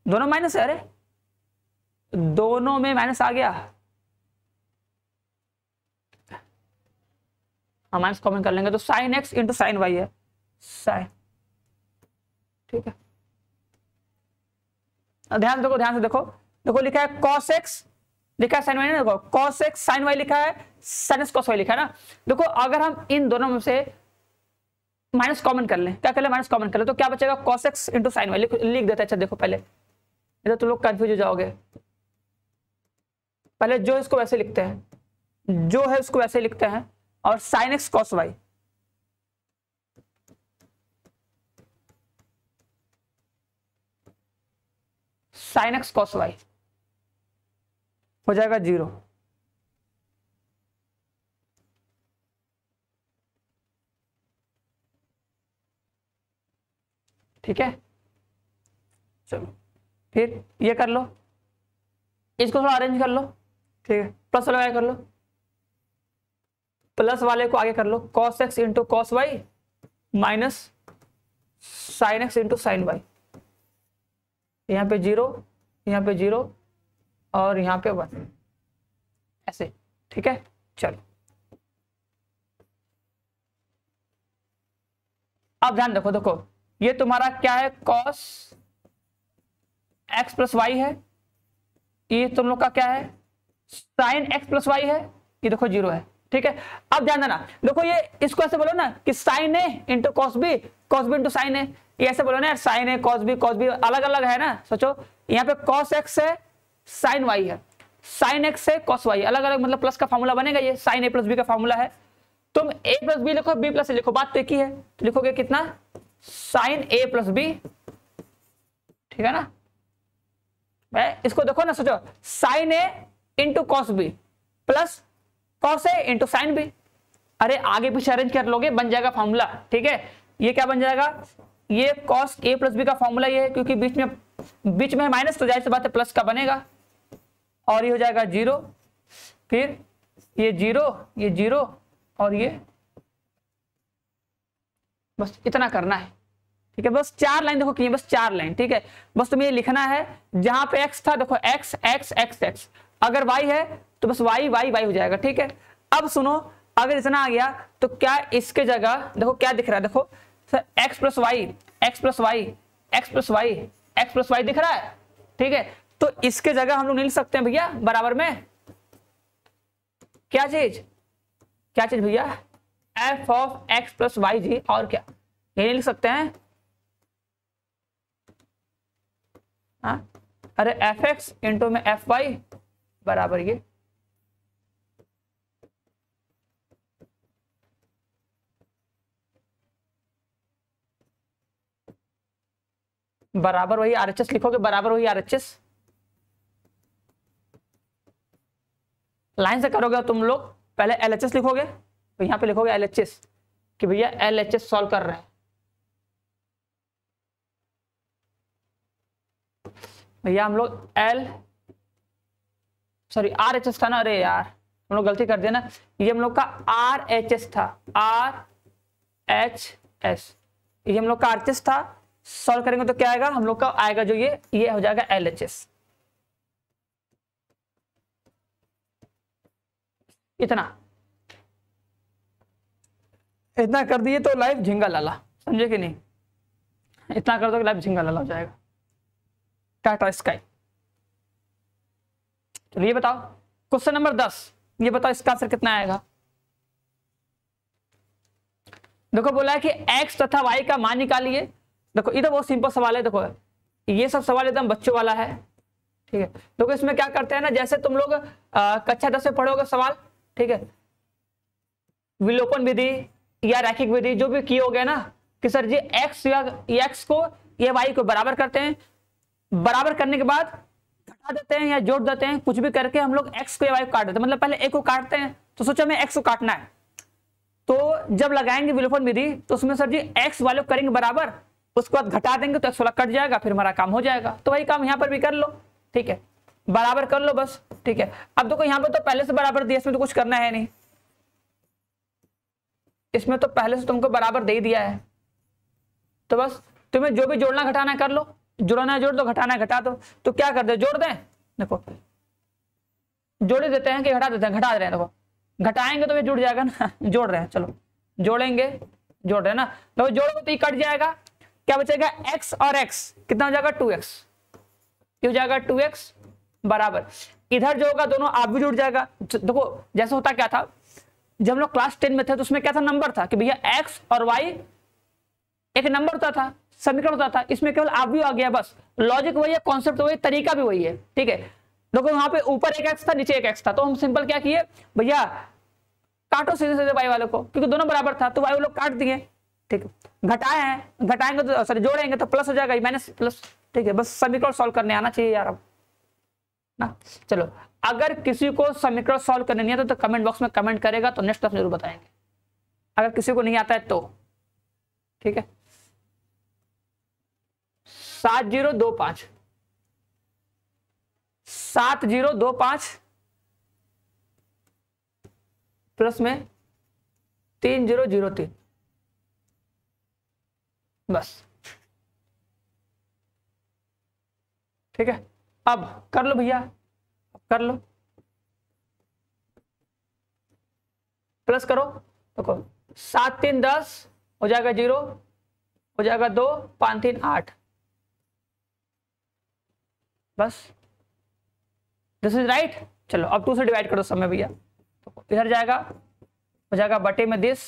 दोनों माइनस है अरे दोनों में माइनस आ गया हम माइनस कॉमन कर लेंगे तो sine x into sine y है साइन ठीक है ध्यान देखो ध्यान से देखो देखो लिखा है कॉस एक्स लिखा है साइन वाई देखो कॉस एक्स साइन वाई लिखा है साइन एक्स कॉस वाई लिखा है ना देखो अगर हम इन दोनों में से माइनस कॉमन कर ले क्या कर ले माइनस कॉमन कर ले तो क्या बचेगा cos x into sine y लिख देते अच्छा देखो पहले इधर तो तुम लोग कंफ्यूज हो जाओगे पहले जो इसको वैसे लिखते हैं जो है उसको वैसे लिखते हैं और sine x cos y sine x cos y हो जाएगा जीरो ठीक है चलो फिर ये कर लो इसको थोड़ा अरेंज कर लो ठीक है प्लस वाले कर लो प्लस वाले को आगे कर लो cos x into cos y minus sine x into sine y यहाँ पे जीरो यहाँ पे जीरो और यहाँ पे वन ऐसे ठीक है चलो अब ध्यान रखो देखो ये तुम्हारा क्या है कॉस एक्स प्लस वाई है ये तुम लोग का क्या है साइन एक्स प्लस वाई है ये देखो जीरो है ठीक है अब ध्यान देना देखो ये इसको ऐसे बोलो ना कि sine A into cos B cos B into sine A ऐसे बोलो ना sine A cos B cos B अलग अलग है ना सोचो यहाँ पे कॉस एक्स है साइन वाई है साइन एक्स है कॉस वाई अलग अलग मतलब प्लस का फॉर्मूला बनेगा ये साइन ए प्लस बी का फॉर्मूला है तुम ए प्लस बी लिखो बी प्लस लिखो बात तो एक ही है तो लिखोगे कितना साइन ए प्लस बी ठीक है ना भाई इसको देखो ना सोचो sine A into cos B plus cos A into sine B अरे आगे पीछे अरेंज कर लोगे बन जाएगा फॉर्मूला ठीक है ये क्या बन जाएगा ये कॉस ए प्लस बी का फॉर्मूला ये है क्योंकि बीच में बीच में माइनस तो जाहिर बात है प्लस का बनेगा और ये हो जाएगा जीरो फिर ये जीरो ये जीरो और ये बस इतना करना है ठीक है बस चार लाइन देखो किए बस चार लाइन ठीक है बस तुम्हें लिखना है जहां पे एक्स था देखो एक्स एक्स एक्स एक्स अगर वाई है तो बस वाई वाई वाई हो जाएगा ठीक है अब सुनो अगर इतना आ गया तो क्या इसके जगह देखो क्या दिख रहा है देखो sir x plus y x plus y x plus y x plus y दिख रहा है ठीक है तो इसके जगह हम लोग नहीं लिख सकते हैं भैया बराबर में क्या चीज क्या चीज भैया f of x plus y जी और क्या ये लिख सकते हैं हा? अरे एफ एक्स इंटू में एफ वाई बराबर ये बराबर वही आर एच एस लिखोगे बराबर वही आर एच एस लाइन से करोगे तुम लोग पहले एल एच एस लिखोगे तो यहाँ पे लिखोगे एल एच एस कि भैया एल एच एस सॉल्व कर रहे हैं भैया हम लोग L sorry R H S था ना अरे यार हम लोग गलती कर दिया ना ये हम लोग का आर एच एस था आर एच एस ये हम लोग का आर एच एस था सॉल्व करेंगे तो क्या आएगा हम लोग का आएगा जो ये ये हो जाएगा एल एच एस इतना इतना कर दिए तो लाइफ झिंगा लाला समझे कि नहीं इतना कर दो लाइफ झिंगा लाला हो जाएगा टाटा स्काई चलिए बताओ क्वेश्चन नंबर दस ये बताओ इसका आंसर कितना आएगा देखो बोला है कि एक्स तथा वाई का मान निकालिए देखो ये तो बहुत सिंपल सवाल है देखो ये सब सवाल एकदम बच्चों वाला है ठीक है देखो इसमें क्या करते हैं ना जैसे तुम लोग कक्षा दस में पढ़ोगे सवाल ठीक है विलोपन विधि या रैखिक विधि जो भी किए हो गए ना कि सर जी एक्स या एक्स को या वाई को बराबर करते हैं बराबर करने के बाद घटा देते हैं या जोड़ देते हैं कुछ भी करके हम लोग एक्स को या वाई को काट देते हैं मतलब पहले ए को काटते हैं तो सोचो हमें एक्स को काटना है तो जब लगाएंगे विलोपन विधि तो उसमें सर जी एक्स वाले को करेंगे बराबर उसके बाद घटा देंगे तो एक्स वाला कट जाएगा फिर हमारा काम हो जाएगा तो वही काम यहाँ पर भी कर लो ठीक है बराबर कर लो बस ठीक है अब देखो यहाँ पर तो पहले से बराबर दिया इसमें तो कुछ करना है नहीं इसमें तो पहले से तुमको बराबर दे दिया है तो बस तुम्हें जो भी जोड़ना घटाना कर लो जोड़ना जोड़ दो तो घटाना घटा दो तो क्या कर दे जोड़ दें देखो जोड़े देते हैं कि घटा देते हैं घटा दे रहे हैं देखो घटाएंगे तो ये जुड़ जाएगा ना जोड़ रहे हैं चलो जोड़ेंगे जोड़ रहे हैं ना देखो जोड़ोगे तो ये कट जाएगा क्या बचेगा एक्स और एक्स कितना हो जाएगा टू एक्स हो जाएगा टू बराबर इधर जो होगा दोनों आप भी जुड़ जाएगा देखो जैसे होता क्या था जब लोग क्लास टेन में थे तो उसमें क्या था नंबर था कि भैया एक्स और वाई एक नंबर होता तो था समीकरण होता तो था इसमें केवल आप भी आ गया बस लॉजिक वही है कॉन्सेप्ट वही तरीका भी वही है ठीक है देखो वहां पे ऊपर एक एक्स था नीचे एक एक्स था तो हम सिंपल क्या किए भैया काटो सीधे सीधे वाई वालों को क्योंकि दोनों बराबर था तो वाई वो काट दिए ठीक है घटाए हैं घटाएंगे तो सॉरी जोड़ेंगे तो प्लस हो जाएगा माइनस प्लस ठीक है बस समीकरण सॉल्व करने आना चाहिए यार अब ना चलो अगर किसी को समीकरण सॉल्व करने नहीं आता तो कमेंट बॉक्स में कमेंट करेगा तो नेक्स्ट जरूर बताएंगे अगर किसी को नहीं आता है तो ठीक है सात जीरो दो पांच सात जीरो दो पांच प्लस में तीन जीरो जीरो तीन बस ठीक है अब कर लो भैया कर लो प्लस करो देखो तो सात तीन दस हो जाएगा जीरो हो जाएगा दो पांच तीन आठ बस दिस इज राइट चलो अब टू से डिवाइड करो समय भैया तो इधर जाएगा हो जाएगा बटे में दिस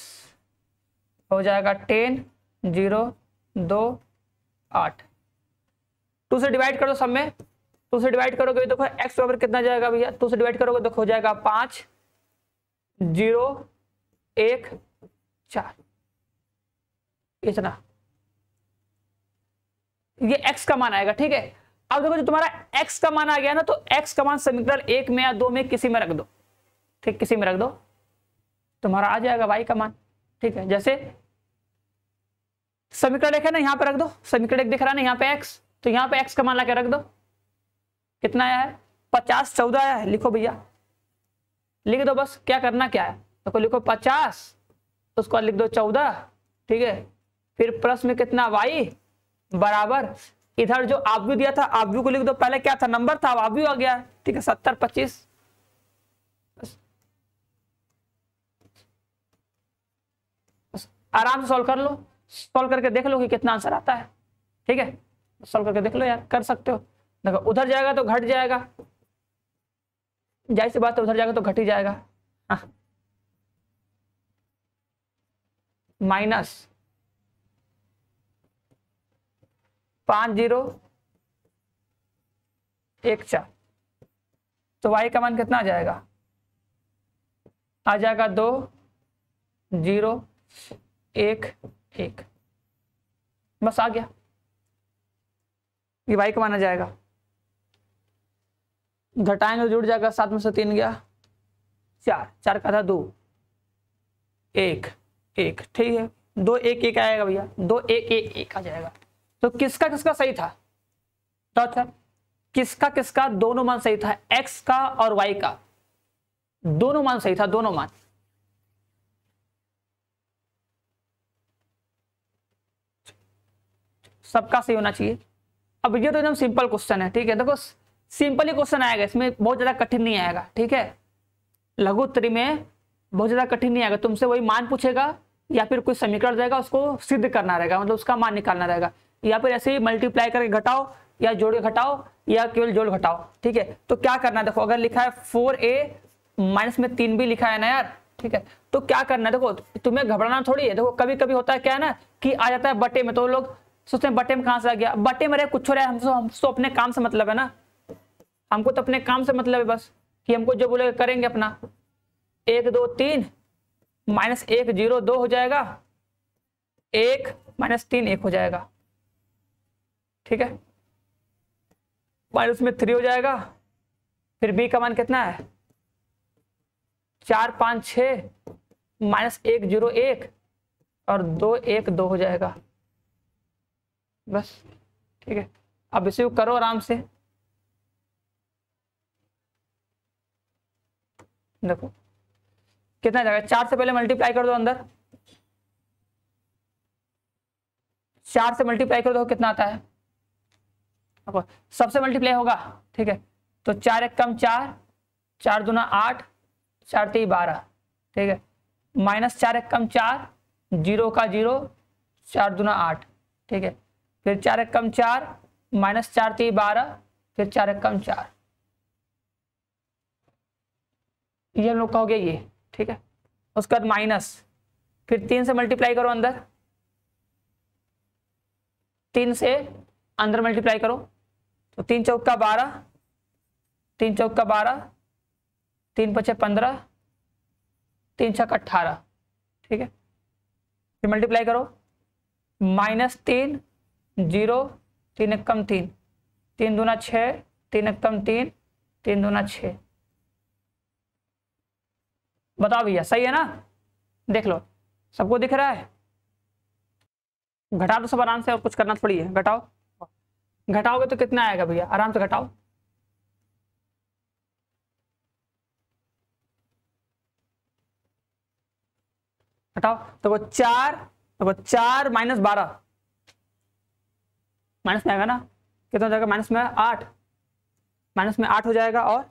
हो जाएगा टेन जीरो दो आठ टू से डिवाइड करो सब में तो उसे डिवाइड करोगे देखो एक्स बराबर कितना जाएगा भैया तो उसे डिवाइड करोगे देखो हो जाएगा पांच जीरो एक चार इतना ये एक्स का मान आएगा ठीक है अब देखो जो तुम्हारा एक्स का मान आ गया ना तो एक्स का मान समीकरण एक में या दो में किसी में रख दो ठीक किसी में रख दो तुम्हारा आ जाएगा वाई का मान ठीक है जैसे समीकरण एक है ना यहां पर रख दो समीकरण एक दिख रहा है ना यहाँ पे एक्स तो यहाँ पे एक्स का मान ला के रख दो कितना आया है पचास चौदह आया है लिखो भैया लिख दो बस क्या करना क्या है तो लिखो पचास तो उसको लिख दो चौदह ठीक है फिर प्लस में कितना वाई बराबर इधर जो आव्यू दिया था आव्यू को लिख दो पहले क्या था नंबर था आव्यू आ गया ठीक है सत्तर पच्चीस आराम से सॉल्व कर लो सॉल्व करके देख लो कि कितना आंसर आता है ठीक है सॉल्व करके देख लो यार कर सकते हो देखो उधर जाएगा तो घट जाएगा जाहिर सी बात है उधर जाएगा तो घट ही जाएगा हाँ। माइनस पांच जीरो एक चार तो वाई का मान कितना आ जाएगा आ जाएगा दो जीरो एक एक बस आ गया ये वाई का मान आ जाएगा घटाएंगे तो जुड़ जाएगा सात में से तीन गया चार चार का था दो एक एक ठीक है दो एक एक आएगा भैया दो एक एक एक आ जाएगा तो किसका किसका सही था तो अच्छा, किसका किसका दोनों मान सही था एक्स का और वाई का दोनों मान सही था दोनों मान सबका सही होना चाहिए अब ये तो एकदम सिंपल क्वेश्चन है ठीक है देखो सिंपल ही क्वेश्चन आएगा इसमें बहुत ज्यादा कठिन नहीं आएगा ठीक है लघु उत्तरी में बहुत ज्यादा कठिन नहीं आएगा तुमसे वही मान पूछेगा या फिर कोई समीकरण देगा उसको सिद्ध करना रहेगा मतलब उसका मान निकालना रहेगा या फिर ऐसे ही मल्टीप्लाई करके घटाओ या जोड़ घटाओ या केवल जोड़ घटाओ ठीक है तो क्या करना देखो अगर लिखा है फोर ए माइनस में तीन भी लिखा है ना यार ठीक है तो क्या करना है देखो तुम्हें घबराना थोड़ी है देखो कभी कभी होता है क्या है ना कि आ जाता है बटे में तो लोग सोचते हैं बटे में कहां से आ गया बटे में रहे कुछ हो रहा हम, तो, हम, तो अपने काम से मतलब है ना हमको तो अपने काम से मतलब है बस कि हमको जो बोले करेंगे अपना एक दो तीन माइनस एक जीरो दो हो जाएगा एक माइनस तीन एक हो जाएगा ठीक है माइनस में थ्री हो जाएगा फिर बी का मान कितना है चार पाँच छ माइनस एक जीरो एक और दो एक दो हो जाएगा बस ठीक है अब इसे करो आराम से देखो कितना जाएगा चार से पहले मल्टीप्लाई कर दो अंदर चार से मल्टीप्लाई कर दो कितना आता है देखो सबसे मल्टीप्लाई होगा ठीक है तो चार एक कम चार चार दूना आठ चार तीन बारह ठीक है माइनस चार एक कम चार जीरो का जीरो चार दूना आठ ठीक है फिर चार एक कम चार माइनस चार तीन बारह फिर चार एक कम चार ये हम लोग का हो गया ये ठीक है उसके बाद माइनस फिर तीन से मल्टीप्लाई करो अंदर तीन से अंदर मल्टीप्लाई करो तो तीन चौक का बारह तीन चौक का बारह तीन पचे पंद्रह तीन छक अट्ठारह ठीक है फिर मल्टीप्लाई करो माइनस तीन जीरो तीन एक कम तीन तीन दूना छः तीन एक कम तीन तीन दूना छः बताओ भैया सही है ना देख लो सबको दिख रहा है घटा दो तो सब आराम से और कुछ करना थोड़ी है घटाओ घटाओगे तो कितना आएगा भैया आराम से घटाओ घटाओ तो वो चार तो वो चार माइनस बारह माइनस में आएगा ना कितना हो जाएगा माइनस में आठ माइनस में आठ हो जाएगा और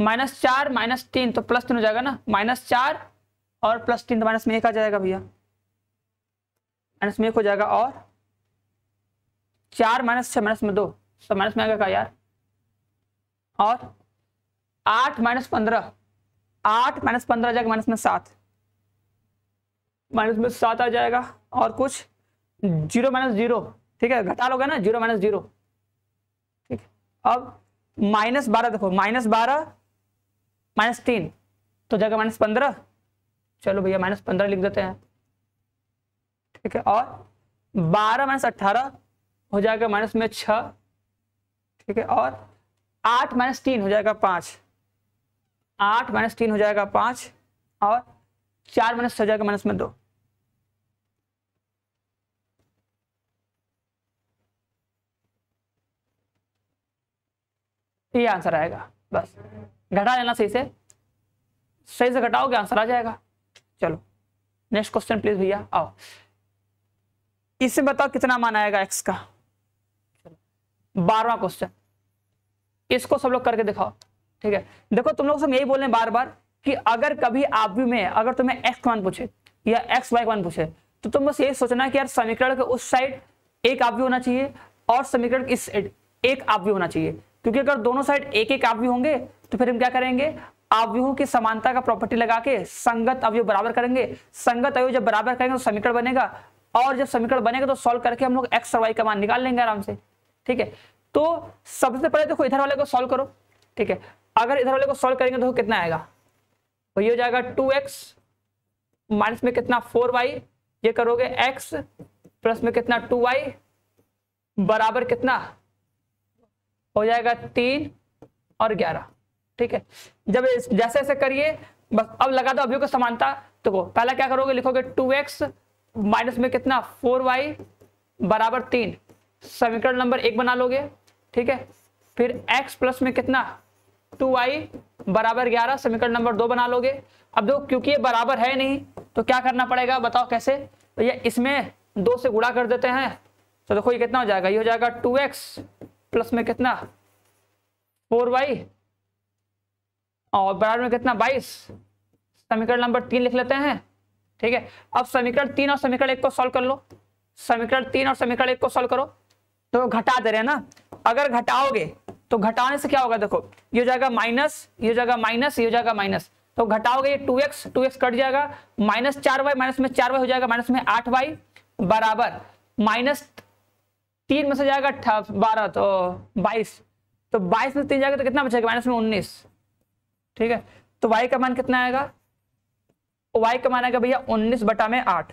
माइनस चार माइनस तीन तो प्लस तीन हो जाएगा ना माइनस चार और प्लस तीन तो माइनस में एक आ जाएगा भैया माइनस में एक हो जाएगा और चार माइनस छह माइनस में दो तो माइनस में आ गया यार और आठ माइनस पंद्रह आठ माइनस पंद्रह जाएगा माइनस में सात माइनस में सात आ जाएगा और कुछ जीरो माइनस जीरो ठीक है घटा लोगे ना जीरो माइनस जीरो ठीक अब माइनस बारह देखो माइनस बारह माइनस तीन तो जगह माइनस पंद्रह चलो भैया माइनस पंद्रह लिख देते हैं ठीक है और बारह माइनस अट्ठारह हो जाएगा माइनस में छ ठीक है और आठ माइनस तीन हो जाएगा पाँच आठ माइनस तीन हो जाएगा पाँच और चार माइनस हो जाएगा माइनस में दो ये आंसर आएगा बस घटा लेना सही से सही से घटाओगे आंसर आ जाएगा चलो नेक्स्ट क्वेश्चन प्लीज भैया आओ इससे बताओ कितना मान आएगा एक्स का बारवा क्वेश्चन इसको सब लोग करके दिखाओ ठीक है देखो तुम लोग सब यही बोल रहे बार बार कि अगर कभी आप भी में अगर तुम्हें एक्स वन पूछे या एक्स वाई वन पूछे तो तुम बस यही सोचना कि यार समीकरण के उस साइड एक आप भी होना चाहिए और समीकरण इस साइड एक आप भी होना चाहिए क्योंकि अगर दोनों साइड एक एक आप भी होंगे तो फिर हम क्या करेंगे अवयवों की समानता का प्रॉपर्टी लगा के संगत अवय बराबर करेंगे संगत अवय जब बराबर करेंगे तो समीकरण बनेगा और जब समीकरण बनेगा तो सोल्व करके हम लोग एक्स और वाई का मान निकाल लेंगे आराम से ठीक है तो सबसे पहले देखो इधर वाले को सोल्व करो ठीक है अगर इधर वाले को सोल्व करेंगे तो कितना आएगा तो ये हो जाएगा टू एक्स माइनस में कितना फोर वाई ये करोगे एक्स प्लस में कितना टू वाई बराबर कितना हो जाएगा तीन और ग्यारह ठीक है जब जैसे ऐसे करिए बस अब लगा दो अभी को समानता तो को पहला क्या करोगे लिखोगे टू एक्स माइनस में कितना फोर वाई बराबर तीन समीकरण नंबर एक बना लोगे ठीक है फिर x प्लस में कितना टू वाई बराबर ग्यारह समीकरण नंबर दो बना लोगे अब दो क्योंकि ये बराबर है नहीं तो क्या करना पड़ेगा बताओ कैसे तो इसमें दो से गुड़ा कर देते हैं तो देखो ये कितना हो जाएगा ये हो जाएगा टू एक्स प्लस में कितना फोर वाई और बराबर में कितना बाईस समीकरण नंबर तीन लिख लेते हैं ठीक है अब समीकरण तीन और समीकरण एक को सॉल्व कर लो समीकरण तीन और समीकरण एक को सॉल्व करो तो घटा दे रहे हैं ना अगर घटाओगे तो घटाने से क्या होगा देखो ये जाएगा माइनस ये जाएगा माइनस ये जाएगा माइनस तो घटाओगे ये two x two x cut जाएगा माइनस चार वाई माइनस में चार वाई हो जाएगा माइनस में आठ वाई बराबर माइनस तीन में से जाएगा बारह तो बाईस तो बाईस में तीन जाएगा तो कितना बचेगा माइनस में उन्नीस ठीक है तो वाई का मान कितना आएगा वाई का मान आएगा भैया उन्नीस बटा में आठ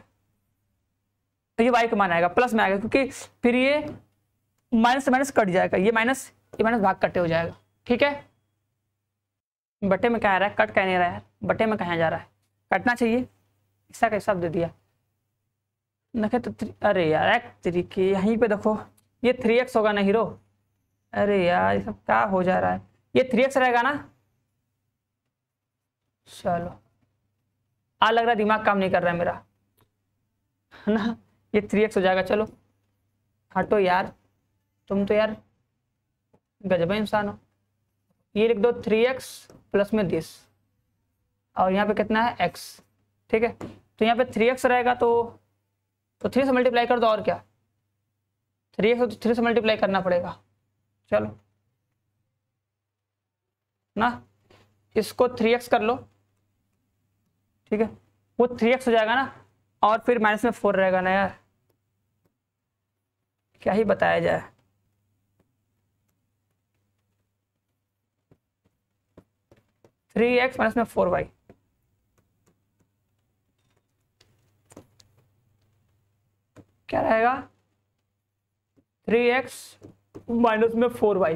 तो ये वाई का मान आएगा प्लस में आएगा क्योंकि फिर ये माइनस माइनस कट जाएगा ये माइनस ये माइनस भाग कटे हो जाएगा ठीक है बटे में क्या आ रहा है कट कह नहीं रहा है बटे में कहा जा रहा है कटना चाहिए ऐसा हिसाब दे दिया नखे तो थ्री अरे यार एक तरीके यहीं पे देखो ये थ्री एक्स होगा ना हीरो अरे यार ये सब क्या हो जा रहा है ये थ्री एक्स रहेगा ना चलो आ लग रहा दिमाग काम नहीं कर रहा है मेरा है ना ये थ्री एक्स हो जाएगा चलो हटो यार तुम तो यार गजब इंसान हो ये लिख दो थ्री एक्स प्लस में दिस और यहाँ पे कितना है एक्स ठीक है तो यहाँ पे थ्री एक्स रहेगा तो तो थ्री से मल्टीप्लाई कर दो और क्या थ्री एक्स थ्री से मल्टीप्लाई करना पड़ेगा चलो ना इसको थ्री एक्स कर लो ठीक है वो थ्री एक्स हो जाएगा ना और फिर माइनस में फोर रहेगा ना यार क्या ही बताया जाए थ्री एक्स माइनस में फोर वाई क्या रहेगा थ्री एक्स माइनस में फोर वाई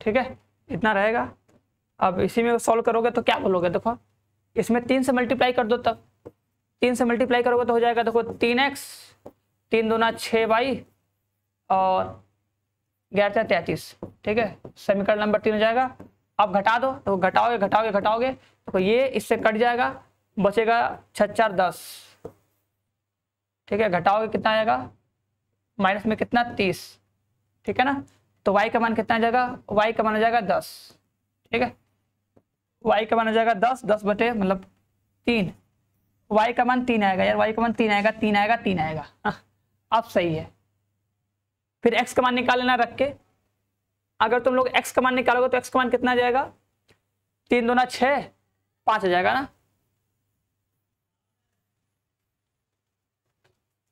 ठीक है इतना रहेगा अब इसी में सॉल्व करोगे तो क्या बोलोगे देखो इसमें तीन से मल्टीप्लाई कर दो तब तीन से मल्टीप्लाई करोगे तो हो जाएगा देखो तीन एक्स तीन दूना छः वाई और ग्यारह चार तैंतीस ठीक है समीकरण नंबर तीन हो जाएगा आप घटा दो तो घटाओगे घटाओगे घटाओगे तो ये इससे कट जाएगा बचेगा छः चार दस ठीक है घटाओगे कितना आएगा माइनस में कितना तीस ठीक है ना तो वाई का मान कितना आ जाएगा वाई का मान आ जाएगा दस ठीक है वाई का मान हो जाएगा दस दस बटे मतलब तीन वाई का मान तीन आएगा यार वाई का मान तीन आएगा तीन आएगा तीन आएगा हाँ, अब सही है फिर एक्स का मान निकाल लेना रख के अगर तुम लोग एक्स का मान निकालोगे तो एक्स का मान कितना आ जाएगा तीन दो ना छः पाँच आ जाएगा ना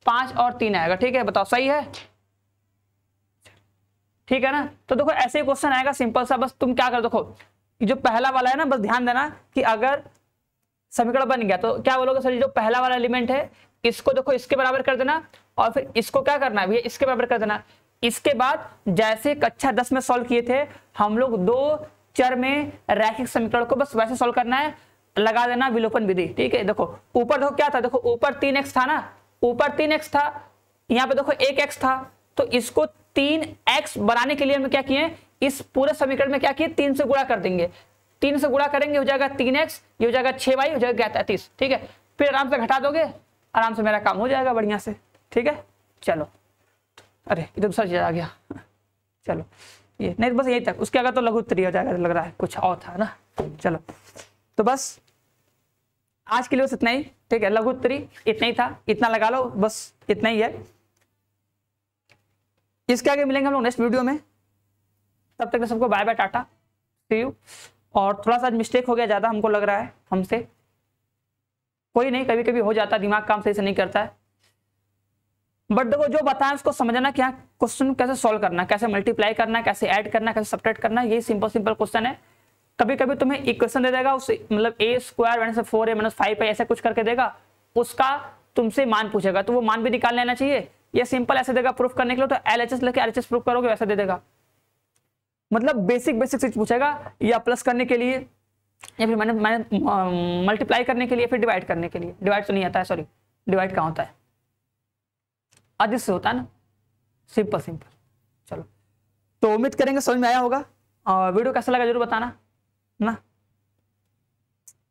पाँच और तीन आएगा ठीक है बताओ सही है ठीक है ना तो देखो ऐसे ही क्वेश्चन आएगा सिंपल सा बस तुम क्या कर देखो जो पहला वाला है ना बस ध्यान देना कि अगर समीकरण बन गया तो क्या बोलोगे सर जो पहला वाला एलिमेंट है इसको देखो इसके बराबर कर देना और फिर इसको क्या करना है भैया इसके बराबर कर देना इसके बाद जैसे कक्षा दस में सोल्व किए थे हम लोग दो चर में रैखिक समीकरण को बस वैसे सोल्व करना है लगा देना विलोपन विधि ठीक है देखो ऊपर देखो क्या था देखो ऊपर तीन एक्स था ना ऊपर तीन एक्स था यहाँ पे देखो एक एक्स था तो इसको तीन एक्स बनाने के लिए हम क्या किए इस पूरे समीकरण में क्या किए तीन से गुड़ा कर देंगे तीन से गुड़ा करेंगे हो जाएगा तीन एक्स ये हो जाएगा छह वाई हो जाएगा तैतीस ठीक है फिर आराम से घटा दोगे आराम से मेरा काम हो जाएगा बढ़िया से ठीक है चलो अरे ये तो दूसरा चीज़ आ गया चलो ये नहीं बस यही तक उसके अगर तो लघु उत्तरीय हो जाएगा लग रहा है कुछ और था ना चलो तो बस आज के लिए बस इतना ही ठीक है लघु उत्तरी इतना ही था इतना लगा लो बस इतना ही है इसके आगे मिलेंगे हम लोग नेक्स्ट वीडियो में तब तक तो सबको bye bye tata see you और थोड़ा सा मिस्टेक हो गया ज़्यादा हमको लग रहा है हमसे कोई नहीं कभी कभी हो जाता है दिमाग काम सही से नहीं करता है बट देखो जो बताएं उसको समझना क्या हाँ, क्वेश्चन कैसे सॉल्व करना कैसे मल्टीप्लाई करना कैसे ऐड करना कैसे सपरेट करना ये सिंपल सिंपल क्वेश्चन है कभी कभी तुम्हें इक्वेशन दे देगा उसे मतलब a square minus four a minus five ऐसा कुछ करके देगा उसका तुमसे मान पूछेगा तो वो मान भी निकाल लेना चाहिए या सिंपल ऐसे देगा प्रूफ करने के लिए तो एल एच एस लेके एल एच एस प्रूफ करोगे वैसे दे देगा मतलब बेसिक बेसिक चीज पूछेगा या प्लस करने के लिए या फिर मैंने मैंने मल्टीप्लाई करने के लिए फिर डिवाइड करने के लिए डिवाइड तो नहीं आता है सॉरी डिवाइड कहाँ होता है अदिश से होता है ना सिंपल सिंपल चलो तो उम्मीद करेंगे समझ में आया होगा और वीडियो कैसा लगा जरूर बताना ना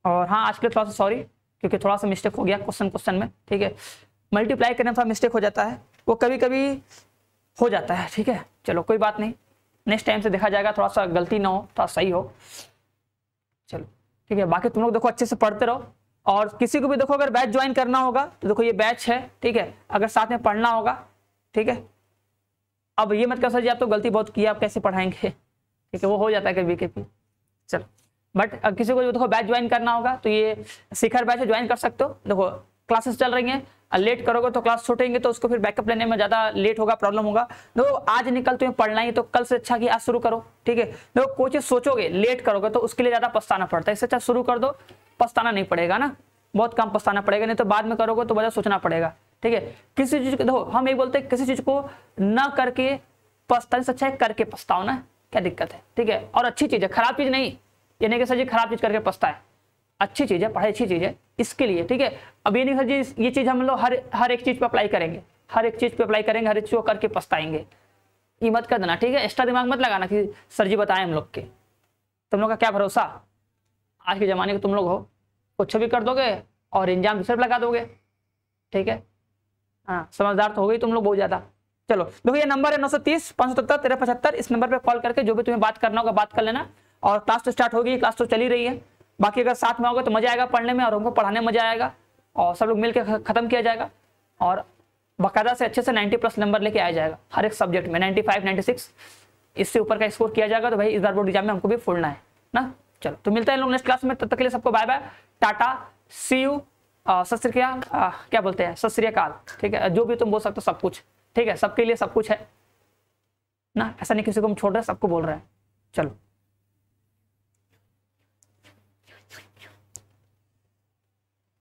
और हाँ आज के लिए थोड़ा सा सॉरी क्योंकि थोड़ा सा मिस्टेक हो गया क्वेश्चन क्वेश्चन में ठीक है मल्टीप्लाई करने में थोड़ा मिस्टेक हो जाता है वो कभी कभी हो जाता है ठीक है चलो कोई बात नहीं नेक्स्ट टाइम से देखा जाएगा थोड़ा सा गलती ना हो थोड़ा सही हो चलो ठीक है बाकी तुम लोग देखो अच्छे से पढ़ते रहो और किसी को भी देखो अगर बैच ज्वाइन करना होगा तो देखो ये बैच है ठीक है अगर साथ में पढ़ना होगा ठीक है अब ये मत कर सर जी आप तो गलती बहुत की आप कैसे पढ़ाएंगे ठीक है वो हो जाता है कभी कभी चलो बट किसी को देखो बैच ज्वाइन करना होगा तो ये शिखर बैच ज्वाइन कर सकते हो देखो क्लासेस चल रही हैं लेट करोगे तो क्लास छूटेंगे तो उसको फिर बैकअप लेने में ज्यादा लेट होगा प्रॉब्लम होगा देखो आज निकल तुम्हें पढ़ना ही तो कल से अच्छा कि आज शुरू करो ठीक है देखो कोई चीज सोचोगे लेट करोगे तो उसके लिए ज्यादा पछताना पड़ता है इससे अच्छा शुरू कर दो पछताना नहीं पड़ेगा ना बहुत कम पछताना पड़ेगा नहीं तो बाद में करोगे तो वजह सोचना पड़ेगा ठीक है किसी चीज को हम एक बोलते हैं किसी चीज को न करके पछताने से अच्छा करके पछताओ ना क्या दिक्कत है ठीक है और अच्छी चीज है खराब चीज नहीं ये नहीं कि सर जी खराब चीज करके पछता है अच्छी चीज है पढ़ाई अच्छी चीज है इसके लिए ठीक है अब ये नहीं जी ये चीज हम लोग हर हर एक चीज पे अप्लाई करेंगे हर एक चीज पे अप्लाई करेंगे हर एक चीज को करके पछताएंगे ये मत कर देना ठीक है एक्स्ट्रा दिमाग मत लगाना कि सर जी बताएं हम लोग के तुम लोग का क्या भरोसा आज के ज़माने के तुम लोग हो कुछ भी कर दोगे और इंजाम सिर्फ लगा दोगे ठीक है हाँ समझदार तो हो गई तुम लोग बहुत ज़्यादा चलो देखो ये नंबर है नौ सौ तीस पाँच सौ सत्तर तेरह पचहत्तर इस नंबर पर कॉल करके जो भी तुम्हें बात करना होगा बात कर लेना और क्लास तो स्टार्ट होगी क्लास तो चली रही है बाकी अगर साथ में होगा तो मजा आएगा पढ़ने में और हमको पढ़ाने में मजा आएगा और सब लोग मिलकर खत्म किया जाएगा और बाकायदा से अच्छे से 90 प्लस नंबर लेके आया जाएगा हर एक सब्जेक्ट में 95 96 इससे ऊपर का स्कोर किया जाएगा तो भाई इस बार बोर्ड एग्जाम में हमको भी फुलना है ना चलो तो मिलते हैं लोग नेक्स्ट क्लास में तब तक के लिए सबको bye bye tata see you सत क्या बोलते हैं सत ठीक है जो भी तुम बोल सकते हो सब कुछ ठीक है सबके लिए सब कुछ है ना ऐसा नहीं किसी को हम छोड़ रहे सबको बोल रहे हैं चलो